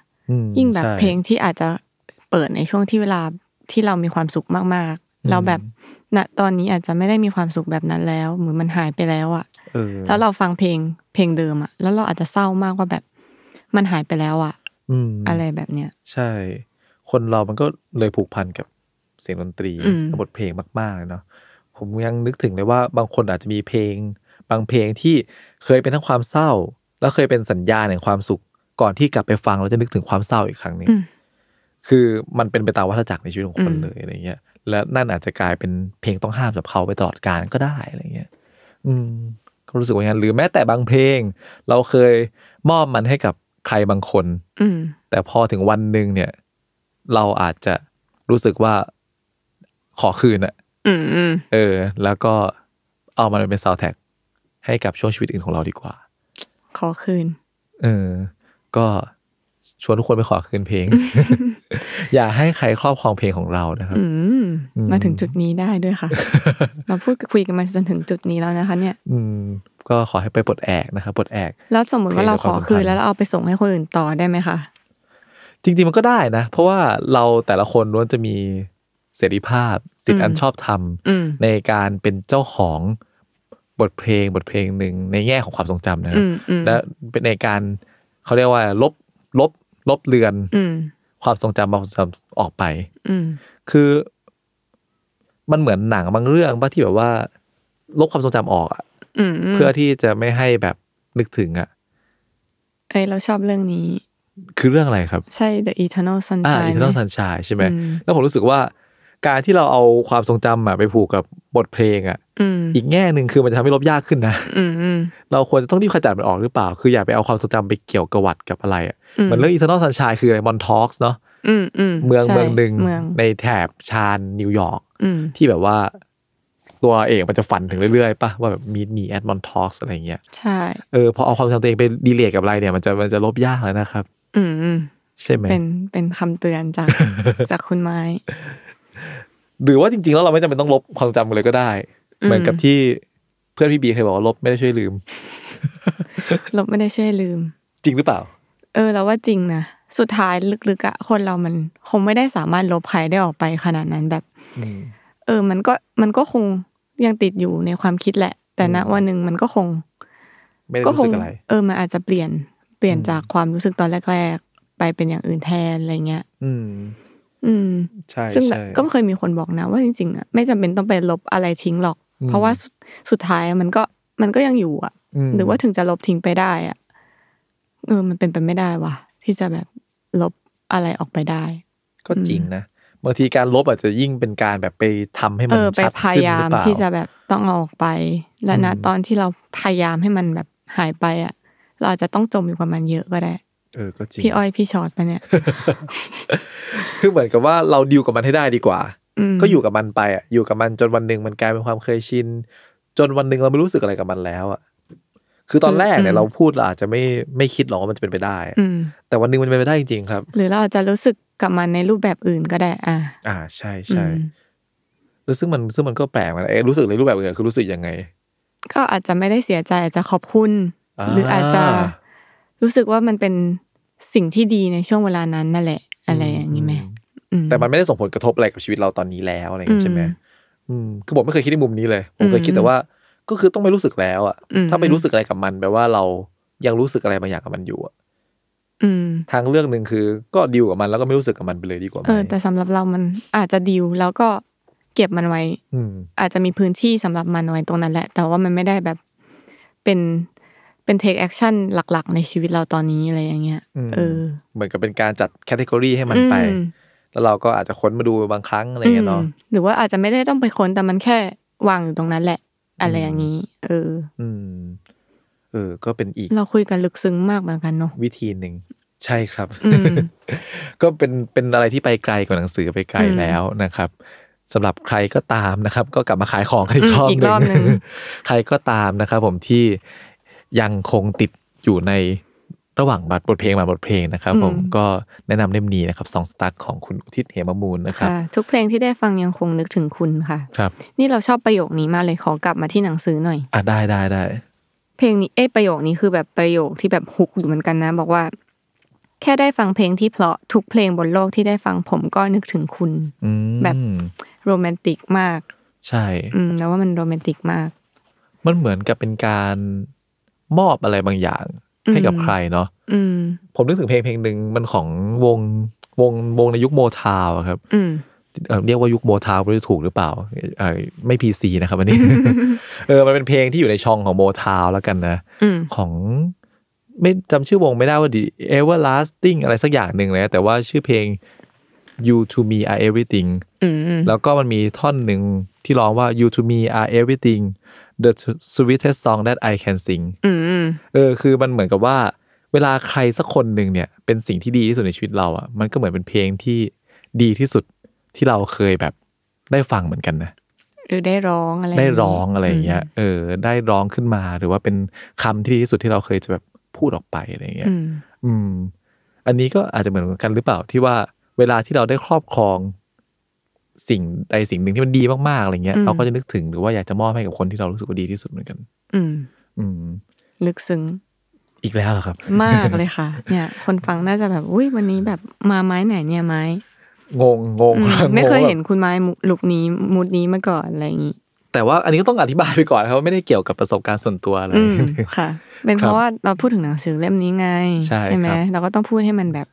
ยิ่งแบบเพลงที่อาจจะเปิดในช่วงที่เวลาที่เรามีความสุขมากๆ เราแบบณตอนนี้อาจจะไม่ได้มีความสุขแบบนั้นแล้ว เหมือนมันหายไปแล้วอะ่ะแล้วเราฟังเพลงเพลงเดิมอะ่ะแล้วเราอาจจะเศร้ามากว่าแบบมันหายไปแล้วอะ่ะอะไรแบบเนี้ย ใช่ คนเรา มันก็เลยผูกพันกับเสียงดนตรีบทเพลงมากๆเลยเนาะผมยังนึกถึงเลยว่าบางคนอาจจะมีเพลง บางเพลงที่เคยเป็นทั้งความเศร้า แล้วเคยเป็นสัญญาณแห่งความสุขก่อนที่กลับไปฟังแล้วจะนึกถึงความเศร้าอีกครั้งนึงคือมันเป็นไปตามวัฏจักรในชีวิตของคนเลยอะไรเงี้ย และนั่นอาจจะกลายเป็นเพลงต้องห้ามสำับเขาไปตลอดกาลก็ได้อะไรเงี้ย อืมก็รู้สึกว่าอย่างั้นหรือแม้แต่บางเพลง เราเคยมอบมันให้กับใครบางคน อืแต่พอถึงวันหนึ่งเนี่ย เราอาจจะรู้สึกว่าขอคืนอะเออ แล้วก็เอามันเป็นซาวแท็กให้กับช่วงชีวิตอื่นของเราดีกว่า ขอคืน เออ ก็ชวนทุกคนไปขอคืนเพลง อย่าให้ใครครอบครองเพลงของเรานะครับมาถึงจุดนี้ได้ด้วยค่ะมาพูดคุยกันมาจนถึงจุดนี้แล้วนะคะ เนี่ย อืม ก็ขอให้ไปปลดแอกนะครับปลดแอกแล้วสมมติว่าเราขอคืนแล้วเราเอาไปส่งให้คนอื่นต่อได้ไหมคะจริงๆมันก็ได้นะเพราะว่าเราแต่ละคนล้วนจะมีเสรีภาพสิทธิอันชอบธรรม ในการเป็นเจ้าของบทเพลงบทเพลงหนึ่งในแง่ของความทรงจำนะครับและเป็นในการ เขาเรียกว่า ลบลบลบเลือนความทรงจำบางจำออกไปคือมันเหมือนหนัง บางเรื่องบ้าที่แบบว่า ลบความทรงจำออกอะเพื่อที่จะไม่ให้แบบนึกถึงอะไอเราชอบเรื่องนี้ คือเรื่องอะไรครับ ใช่ The Eternal Sunshine อ่า Eternal Sunshine ใช่ไหมแล้วผมรู้สึกว่าการที่เราเอาความทรงจำอะไปผูกกับบทเพลงอะอีกแง่หนึ่งคือมันจะทำให้ลบยากขึ้นนะเราควรจะต้องรีบขจัดมันออกหรือเปล่าคืออย่าไปเอาความทรงจำไปเกี่ยวกับวัดกับอะไรอะเหมือนเรื่องอีเทอร์นอลสันชายคืออะไรมอนทอกส์เนาะเมืองเมืองหนึ่งในแถบชานนิวยอร์กที่แบบว่า ตัวเอกมันจะฝันถึงเรื่อยๆ ป่ะ ว่าแบบมีมีแอดมอนทอกส์อะไรเงี้ยใช่เออพอเอาความจำตัวเองไปดีเลทกับอะไร เนี่ย มันจะมันจะลบยากแล้วนะครับ อืใช่ไหมเป็นเป็นคำเตือนจากจากคุณไม้หรือว่าจริงๆ แล้วเราไม่จำเป็นต้องลบความจำเลยก็ได้ เหมือนกับที่เพื่อนพี่บีเคยบอกว่าลบไม่ได้ช่วยลืม ลบไม่ได้ช่วยลืม จริงหรือเปล่าเออเราว่าจริงนะสุดท้ายลึกๆอะคนเรามันคงไม่ได้สามารถลบใครได้ออกไปขนาดนั้นแบบเออ มันก็มันก็คงยังติดอยู่ในความคิดแหละแต่ณวันหนึ่งมันก็คงก็คงเออมันอาจจะเปลี่ยนเปลี่ยนจากความรู้สึกตอนแรก ๆ ไปเป็นอย่างอื่นแทนอะไรเงี้ยอืมอืมใช่ซึ่งก็เคยมีคนบอกนะ ว่าจริงๆอ่ะไม่จำเป็นต้องไปลบอะไรทิ้งหรอก เพราะว่าสุดท้ายมันก็มันก็ยังอยู่อ่ะหรือว่าถึงจะลบทิ้งไปได้อ่ะเออมันเป็นไปไม่ได้ว่ะ ที่จะแบบลบอะไรออกไปได้ก็จริงนะบางทีการลบอาจจะยิ่งเป็นการแบบไปทำให้มันชัดขึ้นหรือเปล่าไปพยายามที่จะแบบต้องเอาออกไป และนะตอนที่เราพยายามให้มันแบบหายไปอ่ะเราอาจจะต้องจมอยู่กับมันเยอะก็ได้เออก็จริงพี่อ้อยพี่ชอตมาเนี่ย คือเหมือนกับว่าเราดิวกับมันให้ได้ดีกว่า ก็อยู่กับมันไปอ่ะ อยู่กับมันจนวันหนึ่งมันกลายเป็นความเคยชิน จนวันหนึ่งเราไม่รู้สึกอะไรกับมันแล้วอ่ะ คือตอนแรกเนี่ยเราพูดเราอาจจะไม่ไม่คิดหรอกว่ามันจะเป็นไปได้ แต่วันหนึ่งมันเป็นไปได้จริงๆ ครับ หรือเราอาจจะรู้สึกกับมันในรูปแบบอื่นก็ได้ อ่าอ่าใช่ใช่้ซึ่งมันซึ่งมันก็แปลกนะเอ๊รู้สึกในรูปแบบอื่นคือรู้สึกยังไง ก็อาจจะไม่ได้เสียใจอาจจะขอบคุณหรืออาจจะรู้สึกว่ามันเป็นสิ่งที่ดีในช่วงเวลานั้นนั่นแหละ อะไรอย่างนี้ไหมแต่มันไม่ได้ส่งผลกระทบอะไรกับชีวิตเราตอนนี้แล้วอะไรอย่างนี้ใช่ไหมคือผมไม่เคยคิดในมุมนี้เลยผมเคยคิดแต่ว่า ก็คือต้องไม่รู้สึกแล้วอ่ะถ้าไม่รู้สึกอะไรกับมันแปลว่าเรายังรู้สึกอะไรบางอย่างกับมันอยู่อ่ะทางเรื่องหนึ่งคือ ก็ดีลกับมันแล้วก็ไม่รู้สึกกับมันไปเลยดีกว่าไหมแต่สำหรับเรา มันอาจจะดีลแล้วก็เก็บมันไว้อาจจะมีพื้นที่สำหรับมันไว้ตรงนั้นแหละ แต่ว่ามันไม่ได้แบบเป็นเป็นเทคแอคชั่นหลักๆ ในชีวิตเราตอนนี้อะไรอย่างเงี้ย เออ เหมือนกับเป็นการจัดแคตตากรีให้มันไป แล้วเราก็อาจจะค้นมาดูบางครั้งอะไรเงี้ยเนาะ หรือว่าอาจจะไม่ได้ต้องไปค้นแต่มันแค่วางอยู่ตรงนั้นแหละ อะไรอย่างนี้ เออ อืม เออ ก็เป็นอีก เราคุยกันลึกซึ้งมากเหมือนกันเนาะ วิธีหนึ่ง ใช่ครับ ก็เป็นเป็นอะไรที่ไปไกลกว่าหนังสือไปไกลแล้วนะครับสำหรับใครก็ตามนะครับ ก็กลับมาขายของอีกรอบหนึ่งใครก็ตามนะครับผมที่ยังคงติดอยู่ในระหว่างบัตรบทเพลงมาบทเพลงนะครับผมก็แนะนำเล่มนี้นะครับสองสตั๊กของคุณอุทิศเหมมูลนะครับทุกเพลงที่ได้ฟังยังคงนึกถึงคุณค่ะ ครับ นี่เราชอบประโยคนี้มากเลยขอกลับมาที่หนังสือหน่อยอ่ะได้ได้ได้ เพลงนี้เอ้ประโยคนี้คือแบบประโยคที่แบบฮุกอยู่เหมือนกันนะบอกว่า แค่ได้ฟังเพลงที่เพลาะทุกเพลงบนโลกที่ได้ฟังผมก็นึกถึงคุณแบบโรแมนติกมาก ใช่ อืมแล้วว่ามันโรแมนติกมาก มันเหมือนกับเป็นการมอบอะไรบางอย่างให้กับใครเนาะผมนึกถึงเพลงเพลงหนึ่งมันของวงวงวงในยุคโมทาวครับเรียกว่ายุคโมทาวไม่รู้ถูกหรือเปล่าไม่พีซีนะครับอันนี้เออ มันเป็นเพลงที่อยู่ในช่องของโมทาวแล้วกันนะของ ไม่จำชื่อวงไม่ได้ว่าดี everlasting อะไรสักอย่างหนึ่งเลยแต่ว่าชื่อเพลง you to me are everything แล้วก็มันมีท่อนหนึ่งที่ร้องว่า you to me are everything the sweetest song that I can sing เออคือมันเหมือนกับว่า เวลาใครสักคนหนึ่งเนี่ย เป็นสิ่งที่ดีที่สุดในชีวิตเราอะ่ะมันก็เหมือนเป็นเพลงที่ดีที่สุดที่เราเคยแบบ ได้ฟังเหมือนกันนะหรือได้ร้องอะไรได้ร้องอะไรอย่างเงี้ยเออ ได้ร้องขึ้นมาหรือว่าเป็นคำที่ดีที่สุดที่เราเคยจะแบบพูดออกไปอะไรอย่างเงี้ยอืม อันนี้ก็อาจจะเหมือนกันหรือเปล่าที่ว่า เวลาที่เราได้ครอบครองสิ่งใดสิ่งหนึ่งที่มันดีมากๆอะไรเงี้ยเราก็จะนึกถึงหรือว่าอยากจะมอบให้กับคนที่เรารู้สึกว่าดีที่สุดเหมือนกัน อืม อืมลึกซึ้งอีกแล้วเหรอครับ มากเลยค่ะ เนี่ย คนฟังน่าจะแบบอุ้ยวันนี้แบบมาไม้ไหนเนี่ยไม้งงงงไม่เคยเห็นคุณไม้ลุกนี้มูดนี้มาก่อนอะไรอย่างนี้แต่ว่าอันนี้ก็ต้องอธิบายไปก่อนครับว่าไม่ได้เกี่ยวกับประสบการณ์ส่วนตัวอะไรค่ะ เป็นเพราะว่าเราพูดถึงหนังสือเล่มนี้ไง ใช่ไหมเราก็ต้องพูดให้มันแบบ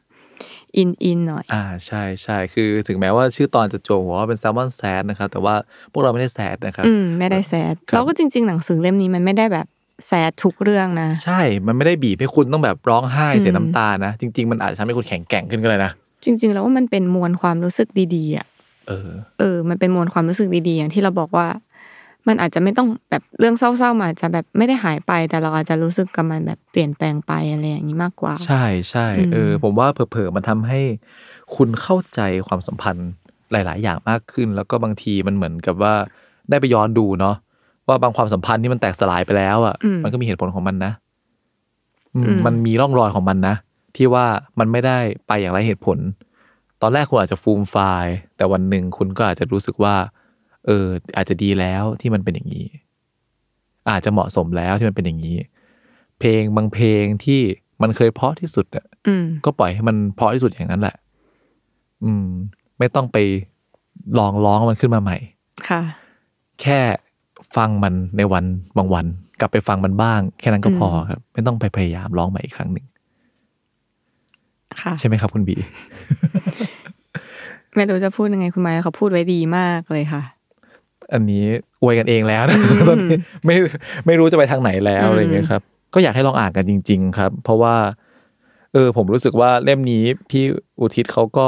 อินอินหน่อย อ่าใช่ใช่คือ ถึงแม้ว่าชื่อตอนจะโจงหัวว่าเป็นแซลมอนแซดนะครับแต่ว่าพวกเราไม่ได้แซดนะครับอืมไม่ได้แซดเราก็จริง ๆ หนังสือเล่มนี้ มันไม่ได้แบบแซดทุกเรื่องนะ ใช่มันไม่ได้บีบให้คุณต้องแบบร้องไห้เสียน้ำตานะ จริง ๆ มันอาจจะทำให้คุณแข็งแกร่งขึ้นก็เลยนะจริง ๆ แล้วว่ามันเป็นมวลความรู้สึกดีๆอ่ะเออเออมันเป็นมวลความรู้สึกดีๆอย่างที่เราบอกว่ามันอาจจะไม่ต้องแบบเรื่องเศร้าๆมาจะแบบไม่ได้หายไป แต่เราอาจจะรู้สึกกับมันแบบเปลี่ยนแปลงไปอะไรอย่างนี้มากกว่า ใช่ใช่เออผมว่าเผลอๆมันทำให้ คุณเข้าใจความสัมพันธ์หลาย ๆ อย่างมากขึ้น แล้วก็บางทีมันเหมือนกับว่าได้ไปย้อนดูเนาะว่าบางความสัมพันธ์ที่มันแตกสลายไปแล้วอ่ะมันก็มีเหตุผลของมันนะมันมีร่องรอยของมันนะที่ว่ามันไม่ได้ไปอย่างไรเหตุผล ตอนแรกคุณอาจจะฟูมไฟล์แต่วันหนึ่งคุณก็อาจจะรู้สึกว่าเอออาจจะดีแล้วที่มันเป็นอย่างนี้ อาจจะเหมาะสมแล้วที่มันเป็นอย่างนี้ เพลงบางเพลงที่มันเคยเพราะที่สุดอ่ะก็ปล่อยให้มันเพราะที่สุดอย่างนั้นแหละ อืม ไม่ต้องไปลองร้องมันขึ้นมาใหม่ ค่ะ แค่ฟังมันในวันบางวัน กลับไปฟังมันบ้าง แค่นั้นก็พอครับไม่ต้องไปพยายามร้องใหม่อีกครั้งหนึ่งใช่ไหมครับ คุณบี ไม่รู้จะพูดยังไงคุณไม้เขาพูดไว้ดีมากเลยค่ะอันนี้อวยกันเองแล้วนะไม่ไม่รู้จะไปทางไหนแล้วอะไรเงี้ยครับ ก็อยากให้ลองอ่านกันจริงๆ ครับ เพราะว่า เออ ผมรู้สึกว่าเล่มนี้พี่อุทิศเขาก็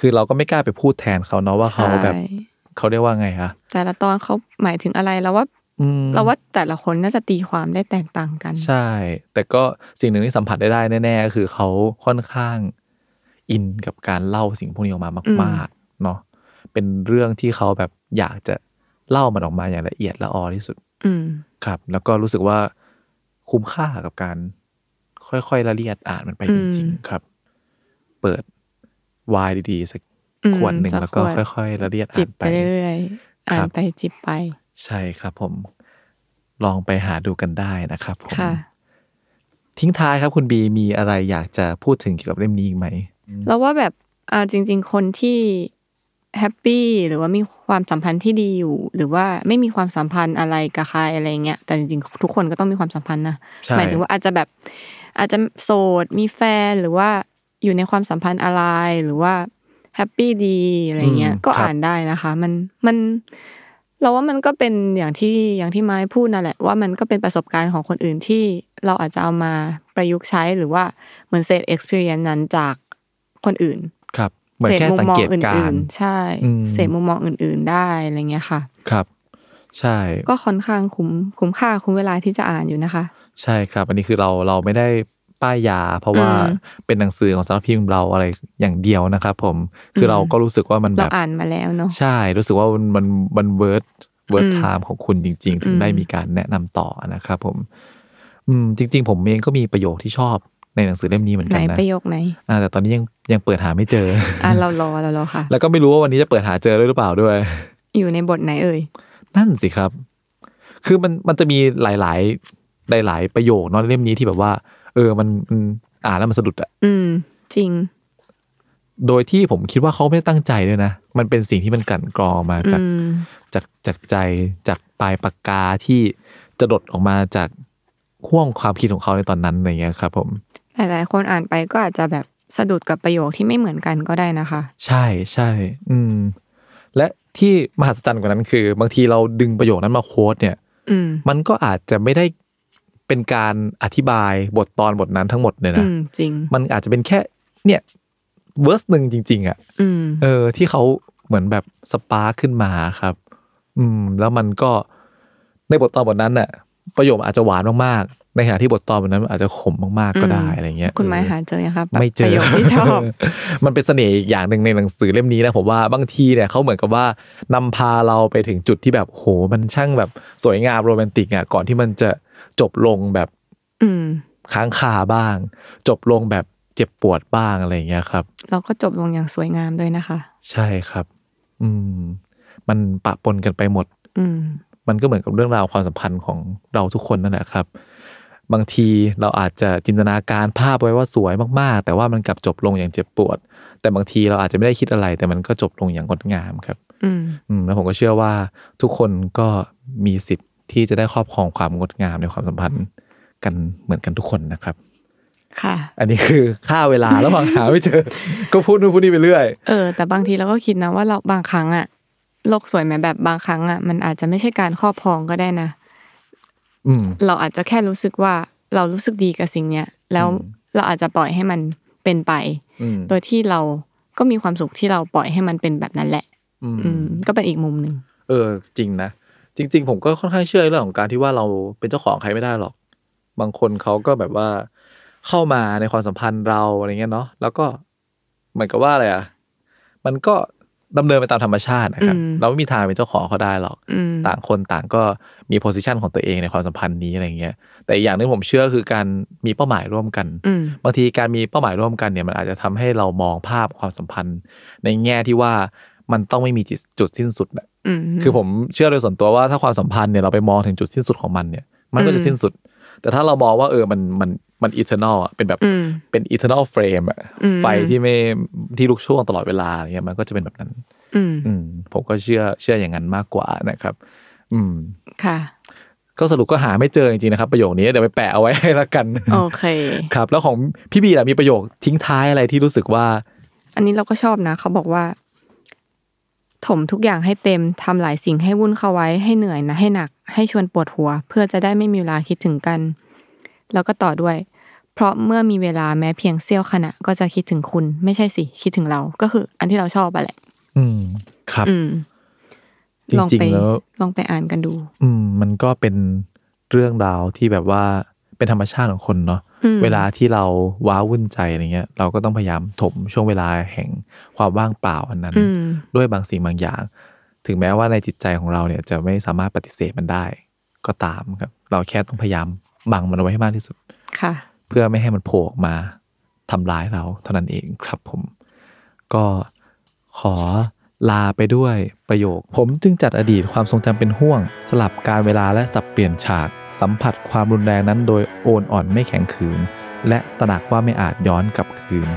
คือเราก็ไม่กล้าไปพูดแทนเขาเนาะว่าเขาแบบเขาได้ว่าไงคะแต่ละตอนเขาหมายถึงอะไรแล้วว่าเราว่าแต่ละคนน่าจะตีความได้แตกต่างกัน ใช่ แต่ก็สิ่งหนึ่งที่สัมผัสได้ได้แน่ๆก็คือเขาค่อนข้างอินกับการเล่าสิ่งพวกนี้ออกมามากๆเนาะเป็นเรื่องที่เขาแบบอยากจะเล่ามันออกมาอย่างละเอียด ละออที่สุดครับ แล้วก็รู้สึกว่า คุ้มค่ากับการ ค่อยๆละเอียดอ่านมันไปจริง ๆ ครับ เปิดวายดี ๆสักขวดหนึ่งแล้วก็ค่อยๆละเอียดอ่านไปเรื่อยๆอ่านไป จิบไป ใช่ครับผมลองไปหาดูกันได้นะครับ ผมทิ้งท้ายครับคุณบีมีอะไรอยากจะพูดถึงเกี่ยวกับเล่มนี้อีกไหมเราว่าแบบอ่าจริง ๆ คนที่แฮปปี้หรือว่ามีความสัมพันธ์ที่ดีอยู่ หรือว่าไม่มีความสัมพันธ์อะไรกับใครอะไรเงี้ยแต่จริง ๆ ทุกคนก็ต้องมีความสัมพันธ์นะหมายถึงว่าอาจจะแบบ อาจจะโสด มีแฟนหรือว่าอยู่ในความสัมพันธ์อะไรหรือว่าแฮปปี้ดีอะไรเงี้ยก็อ่านได้นะคะ มันมัน เราว่ามันก็เป็นอย่างที่อย่างที่ไม้พูดนั่นแหละว่ามันก็เป็นประสบการณ์ของคนอื่นที่เราอาจจะเอามาประยุกต์ใช้หรือว่าเหมือนเศษ experience นั้นจากคนอื่นครับเหมือนแค่สังเกตการใช่ เสพมุมมองอื่นๆได้อะไรเงี้ยค่ะ ครับ ใช่ ก็ค่อนข้างคุ้มคุ้มค่าคุ้มเวลาที่จะอ่านอยู่นะคะ ใช่ครับ อันนี้คือเราเราไม่ได้ป้ายยาเพราะว่าเป็นหนังสือของสำนักพิมพ์เราอะไรอย่างเดียวนะครับผมคือเราก็รู้สึกว่ามันแบบเราอ่านมาแล้วเนาะใช่ รู้สึกว่ามันมันมันเวิร์ดเวิร์ดไทม์ของคุณจริงๆถึงได้มีการแนะนำต่อนะครับผม อืมจริง ๆ ผมเองก็มีประโยคที่ชอบในหนังสือเล่มนี้เหมือนกันนะ ไหนประโยคไหนอ่า แต่ตอนนี้ยังยังเปิดหาไม่เจอ อ่าเรารอเรารอค่ะ แล้วก็ไม่รู้ว่าวันนี้จะเปิดหาเจอหรือเปล่าด้วย อยู่ในบทไหน เอ่ย นั่นสิครับ คือมันมันจะมีหลายหลายหลายหลายประโยคนอะเล่มนี้ที่แบบว่า เออ มันอ่านแล้วมันสะดุดอ่ะอืม จริง โดยที่ผมคิดว่าเขาไม่ได้ตั้งใจด้วยนะ มันเป็นสิ่งที่มันกลั่นกรองมาจากจากจากใจจากปลายปากกาที่จะดดออกมาจากข่วงความคิดของเขาในตอนนั้นอะไรเงี้ยครับ ผมหลายๆคนอ่านไปก็อาจจะแบบสะดุดกับประโยคที่ไม่เหมือนกันก็ได้นะคะ ใช่ใช่อืม และที่มหัศจรรย์กว่านั้นคือ บางทีเราดึงประโยคนั้นมาโค้ดเนี่ย อืม มันก็อาจจะไม่ได้เป็นการอธิบายบทตอนบทนั้นทั้งหมดเลยนะจริงมันอาจจะเป็นแค่ เนี่ยเวอร์สหนึ่งจริงๆอะ่ะเออ ที่เขาเหมือนแบบสปาร์ขึ้นมาครับ อืม แล้วมันก็ในบทตอนบทนั้นน่ะประโยคอาจจะหวานมากในขณะที่บทตอนันนั้นอาจจะขมมาก ๆ ก็ได้อะไรเงี้ยคุณไม่หาเจอยังครับไม่เจอที่ชอบมันเป็นเสน่ห์อีกอย่างหนึ่งในหนังสือเล่มนี้นะผมว่าบางทีเนี่ยเขาเหมือนกับว่า นำพาเราไปถึงจุดที่แบบโห มันช่างแบบสวยงามโรแมนติกอ่ะก่อนที่มันจะจบลงแบบอืค้างคาบ้าง จบลงแบบเจ็บปวดบ้างอะไรเงี้ยครับเราก็จบลงอย่างสวยงามด้วยนะคะ ใช่ครับ อืม มันปะปนกันไปหมด อืมมันก็เหมือนกับเรื่องราวความสัมพันธ์ของเราทุกคนนั่นแหละครับบางทีเราอาจจะจินตนาการภาพไว้ว่าสวยมาก ๆ แต่ว่ามันกลับจบลงอย่างเจ็บปวด แต่บางทีเราอาจจะไม่ได้คิดอะไรแต่มันก็จบลงอย่างงดงามครับ อืมแล้วผมก็เชื่อว่า ทุกคนก็มีสิทธิ์ที่จะได้ครอบครองความงดงามในความสัมพันธ์กันเหมือนกันทุกคนนะครับ ค่ะ อันนี้คือค่าเวลาแล้วบางหาไม่เจอ ก็พูดนู่นพูดนี่ไปเรื่อย เออแต่บางทีเราก็คิดนะว่าเราบางครั้งอะโลกสวยไหมแบบบางครั้งอะมันอาจจะไม่ใช่การครอบครองก็ได้นะเราอาจจะแค่รู้สึกว่าเรารู้สึกดีกับสิ่ง เนี้ยแล้วเราอาจจะปล่อยให้มันเป็นไปโดยที่เราก็มีความสุขที่เราปล่อยให้มันเป็นแบบนั้นแหละ อืมก็เป็นอีกมุมหนึ่งเออ จริงนะจริง ๆ ผมก็ค่อนข้างเชื่อเรื่องของการที่ว่าเราเป็นเจ้าของใครไม่ได้หรอก บางคนเขาก็แบบว่าเข้ามาในความสัมพันธ์เราอะไรเงี้ยเนาะแล้วก็เหมือนกับว่าอะไรอ่ะมันก็ดำเนินไปตามธรรมชาตินะครับเราไม่มีทางเป็นเจ้าของเขาได้หรอกต่างคนต่างก็มีโพสิชันของตัวเองในความสัมพันธ์นี้อะไรเงี้ยแต่อย่างนึงผมเชื่อคือการมีเป้าหมายร่วมกันบางทีการมีเป้าหมายร่วมกันเนี่ยมันอาจจะทำให้เรามองภาพความสัมพันธ์ในแง่ที่ว่ามันต้องไม่มีจุดสิ้นสุดนะคือผมเชื่อโดยส่วนตัวว่าถ้าความสัมพันธ์เนี่ยเราไปมองถึงจุดสิ้นสุดของมันเนี่ยมันก็จะสิ้นสุด แต่ถ้าเรามองว่าเออมันมันมันอิเทอร์นอลอ่ะเป็นแบบเป็นอิเทอร์นอลเฟรมอะไฟที่ไม่ที่ลุกช่วงตลอดเวลาเนี่ยมันก็จะเป็นแบบนั้นอืมผมก็เชื่อเชื่ออย่างนั้นมากกว่านะครับ อืม ค่ะ ก็สรุปก็หาไม่เจอจริงๆนะครับประโยคนี้เดี๋ยวไปแปะเอาไว้ให้ละกัน โอเค ครับ แล้วของพี่บีล่ะมีประโยคทิ้งท้ายอะไรที่รู้สึกว่า อันนี้เราก็ชอบนะ เขาบอกว่า ถมทุกอย่างให้เต็มทำหลายสิ่งให้วุ่นเข้าไว้ให้เหนื่อยนะให้หนัก ให้ชวนปวดหัว เพื่อจะได้ไม่มีเวลาคิดถึงกันแล้วก็ต่อด้วย เพราะเมื่อมีเวลาแม้เพียงเสี้ยวขณะก็จะคิดถึงคุณไม่ใช่สิ คิดถึงเรา ก็คืออันที่เราชอบไปแหละ อืม ครับอืมลองไปลองไปอ่านกันดู อืมมันก็เป็นเรื่องราวที่แบบว่าเป็นธรรมชาติของคนเนาะ เวลาที่เราว้าวุ่นใจอะไรเงี้ยเราก็ต้องพยายามถมช่วงเวลาแห่งความว่างเปล่าอันนั้นด้วยบางสิ่งบางอย่าง ถึงแม้ว่าในจิตใจของเราเนี่ย จะไม่สามารถปฏิเสธมันได้ ก็ตามครับเราแค่ต้องพยายามบังมันไว้ให้มากที่สุดค่ะเพื่อไม่ให้มันโผล่ออกมา ทำร้ายเราเท่านั้นเองครับผม ก็ขอลาไปด้วยประโยคผมจึงจัดอดีตความทรงจำเป็นห่วง สลับการเวลาและสับเปลี่ยนฉากสัมผัสความรุนแรงนั้น โดยโอนอ่อนไม่แข็งขืน และตระหนักว่าไม่อาจย้อนกลับคืน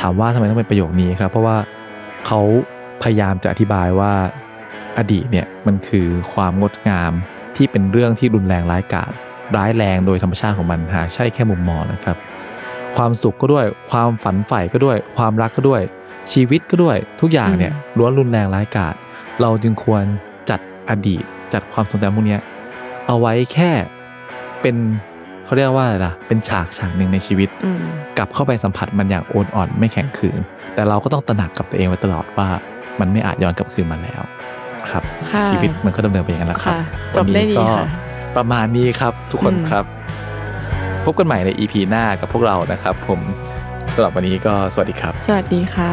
ถามว่าทำไมต้องเป็นประโยคนี้ครับ เพราะว่าเขาพยายามจะอธิบายว่า อดีตเนี่ยมันคือความงดงามที่เป็นเรื่องที่รุนแรงร้ายกาจร้ายแรงโดยธรรมชาติของมันหาใช่แค่มุมมองนะครับ ความสุขก็ด้วยความฝันใฝ่ก็ด้วย ความรักก็ด้วย ชีวิตก็ด้วยทุกอย่างเนี่ยล้วนรุนแรงร้ายกาจเราจึงควรจัดอดีตจัดความทรงจำพวกนี้เอาไว้แค่เป็นเขาเรียกว่าอะไรล่ะเป็นฉากฉากหนึ่งในชีวิตกลับเข้าไปสัมผัสมันอย่างโอนอ่อนไม่แข็งขืน แต่เราก็ต้องตระหนักกับตัวเองไว้ตลอดว่ามันไม่อาจย้อนกลับคืนมาแล้วครับ ชีวิตมันก็ดำเนินไปอย่างนั้นแหละครับจบได้ดีค่ะประมาณนี้ครับทุกคนครับ พบกันใหม่ใน EP หน้ากับพวกเรานะครับ ผมสำหรับวันนี้ก็สวัสดีครับ สวัสดีค่ะ